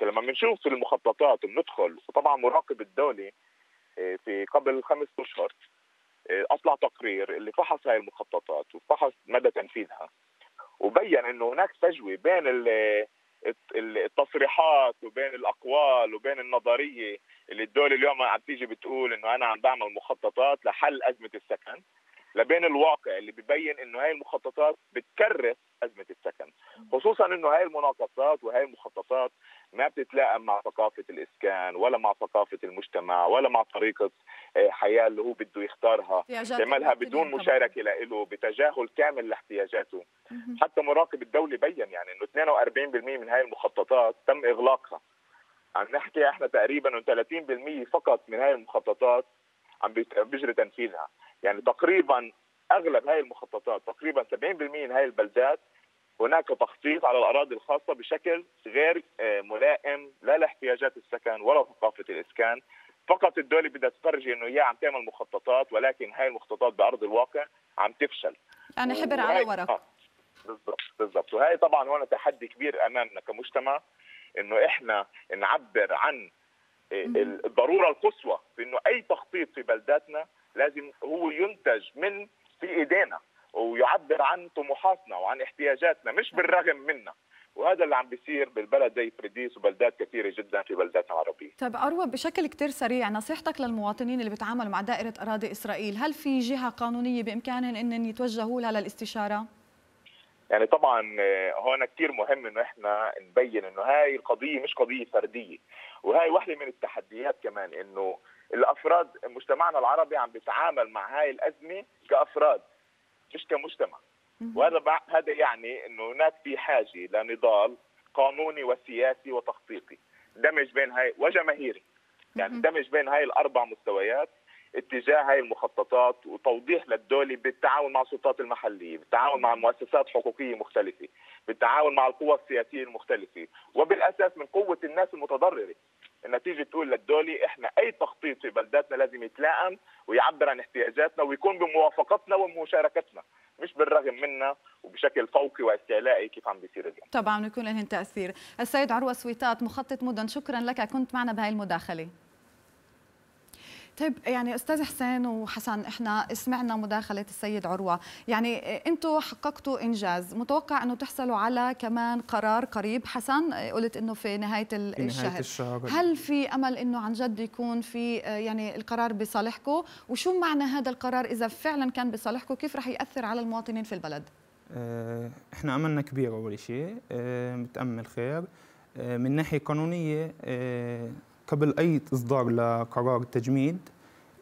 فلما بنشوف في المخططات وبندخل وطبعا مراقب الدولي آه، في قبل خمس اشهر آه، اطلع تقرير اللي فحص هاي المخططات وفحص مدى تنفيذها وبين انه هناك فجوه بين التصريحات وبين الاقوال وبين النظريه اللي الدول اليوم عم تيجي بتقول انه انا عم بعمل مخططات لحل ازمه السكن لبين الواقع اللي بيبين انه هاي المخططات بتكرس ازمه السكن خصوصا انه هاي المناقصات وهاي المخططات ما بتتلائم مع ثقافه الاسكان ولا مع ثقافه المجتمع ولا مع طريقه آه، حياه اللي هو بده يختارها بيعملها بدون مشاركه لإله بتجاهل كامل لاحتياجاته حتى مراقب الدوله بين يعني انه 42% من هاي المخططات تم اغلاقها عم نحكي احنا تقريبا 30% فقط من هاي المخططات عم بيجري تنفيذها يعني تقريبا اغلب هذه المخططات تقريبا 70% من هذه البلدات هناك تخطيط على الاراضي الخاصه بشكل غير آه، ملائم لا لاحتياجات السكن ولا ثقافه الاسكان فقط الدوله بدها تفرجي انه هي عم تعمل مخططات ولكن هاي المخططات بارض الواقع عم تفشل يعني حبر على ورق آه، بالضبط بالضبط وهي طبعا هون تحدي كبير امامنا كمجتمع انه احنا نعبر عن آه، الضروره القصوى في انه اي تخطيط في بلداتنا لازم هو ينتج من في ايدينا ويعبر عن طموحاتنا وعن احتياجاتنا مش بالرغم منا وهذا اللي عم بيصير بالبلد زي فريديس وبلدات كثيره جدا في بلدات عربيه. طيب اروى بشكل كثير سريع نصيحتك للمواطنين اللي بيتعاملوا مع دائره اراضي اسرائيل، هل في جهه قانونيه بامكانهم ان يتوجهوا لها للاستشاره؟ يعني طبعا آه، هون كثير مهم انه احنا نبين انه هاي القضيه مش قضيه فرديه وهي واحده من التحديات كمان انه الافراد مجتمعنا العربي عم بيتعامل مع هاي الازمه كافراد مش كمجتمع وهذا هذا يعني انه هناك في حاجه لنضال قانوني وسياسي وتخطيطي دمج بين هاي وجماهيري يعني دمج بين هاي الاربع مستويات اتجاه هاي المخططات وتوضيح للدولة بالتعاون مع السلطات المحلية بالتعاون مع مؤسسات حقوقية مختلفة بالتعاون مع القوى السياسية المختلفة وبالأساس من قوة الناس المتضررة النتيجه تقول للدولي احنا اي تخطيط في بلداتنا لازم يتلائم ويعبر عن احتياجاتنا ويكون بموافقتنا ومشاركتنا مش بالرغم منا وبشكل فوقي واستعلائي كيف عم بيصير اليوم طبعا يكون لهم تاثير السيد عروه سويطات مخطط مدن شكرا لك كنت معنا بهاي المداخله طيب يعني استاذ حسين وحسن احنا سمعنا مداخله السيد عروه يعني انتم حققتوا انجاز متوقع انه تحصلوا على كمان قرار قريب حسن قلت انه في نهايه الشهر نهاية الشهر هل في امل انه عن جد يكون في يعني القرار بصالحكم وشو معنى هذا القرار اذا فعلا كان بصالحكم كيف راح ياثر على المواطنين في البلد آه، احنا املنا كبير اول شيء متامل آه، خير آه، من ناحيه قانونيه قبل أي إصدار لقرار تجميد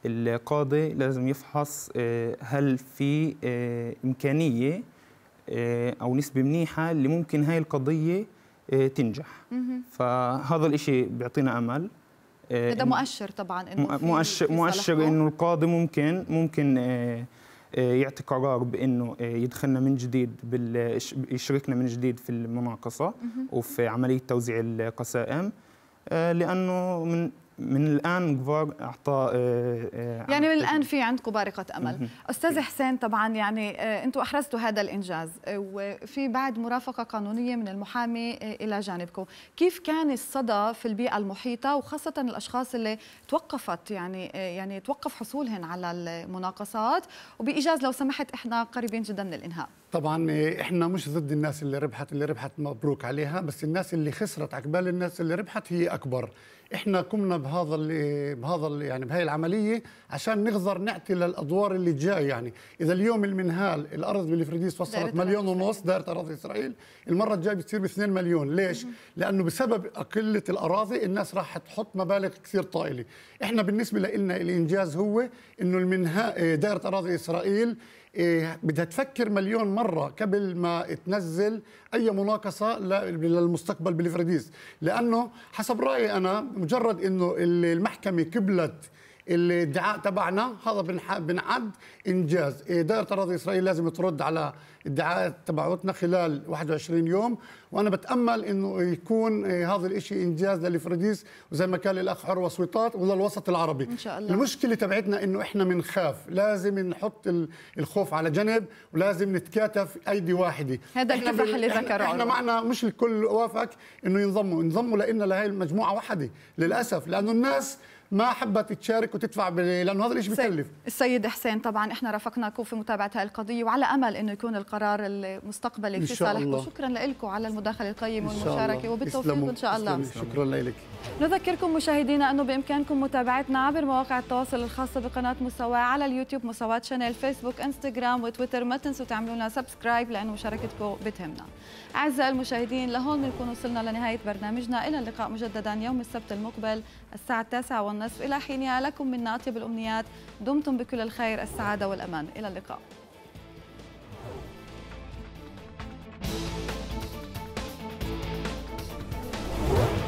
القاضي لازم يفحص آه، هل في آه، إمكانية آه، أو نسبة منيحة اللي ممكن هاي القضية تنجح فهذا الإشي بيعطينا أمل هذا مؤشر طبعا انه مؤشر مؤشر انه القاضي ممكن ممكن يعطي قرار بانه يدخلنا من جديد بال يشركنا من جديد في المناقصه وفي عمليه توزيع القسائم آه، لانه من من الان كفار اعطى آه، آه، يعني من الان في عندكم بارقه امل استاذ حسين طبعا يعني آه، انتم احرزتوا هذا الانجاز وفي بعد مرافقه قانونيه من المحامي الى جانبكم كيف كان الصدى في البيئه المحيطه وخاصه الاشخاص اللي توقفت يعني يعني توقف حصولهم على المناقصات وبايجاز لو سمحت احنا قريبين جدا من الانهاء طبعا احنا مش ضد الناس اللي ربحت اللي ربحت مبروك عليها بس الناس اللي خسرت عقبال الناس اللي ربحت هي اكبر احنا قمنا بهذا اللي بهذا اللي يعني بهي العمليه عشان نقدر نعطي للادوار اللي جاي يعني اذا اليوم المنهال الارض بالفريديس وصلت مليون ونص دائره اراضي اسرائيل المره الجايه بتصير ب 2 مليون ليش لانه بسبب قله الاراضي الناس راح تحط مبالغ كثير طائله احنا بالنسبه لنا الانجاز هو انه المنهال دائره اراضي اسرائيل إيه، بدها تفكر مليون مرة قبل ما تنزل أي مناقصة للمستقبل بليفرديز لأنه حسب رأيي أنا مجرد أنه المحكمة قبلت الادعاء تبعنا هذا بنعد انجاز إيه، دائره اراضي اسرائيل لازم ترد على الادعاءات تبعتنا خلال 21 يوم وانا بتامل انه يكون إيه، هذا الشيء انجاز للفرديس وزي ما قال الاخ عروه سويطات وللوسط العربي ان شاء الله المشكله تبعتنا انه احنا بنخاف لازم نحط الخوف على جنب ولازم نتكاتف ايدي واحده هذا النصح اللي ذكره احنا معنا مش الكل وافق انه ينضموا ينضموا لنا لهي المجموعه وحده للاسف لانه الناس ما حبت تشارك وتدفع لانه هذا الشيء بكلف السيد حسين طبعا احنا رافقناكم في متابعه هذه القضيه وعلى امل انه يكون القرار المستقبلي في صالحكم شكرا لكم على المداخله القيمه والمشاركه وبالتوفيق ان شاء الله شكرا لك نذكركم مشاهدينا انه بامكانكم متابعتنا عبر مواقع التواصل الخاصه بقناه مساواه على اليوتيوب مساواه شانل فيسبوك انستغرام وتويتر ما تنسوا تعملوا لنا سبسكرايب لانه مشاركتكم بتهمنا اعزائي المشاهدين لهون بنكون وصلنا لنهايه برنامجنا الى اللقاء مجددا يوم السبت المقبل الساعة التاسعة والنصف إلى حينها لكم من أطيب الأمنيات دمتم بكل الخير السعادة والأمان إلى اللقاء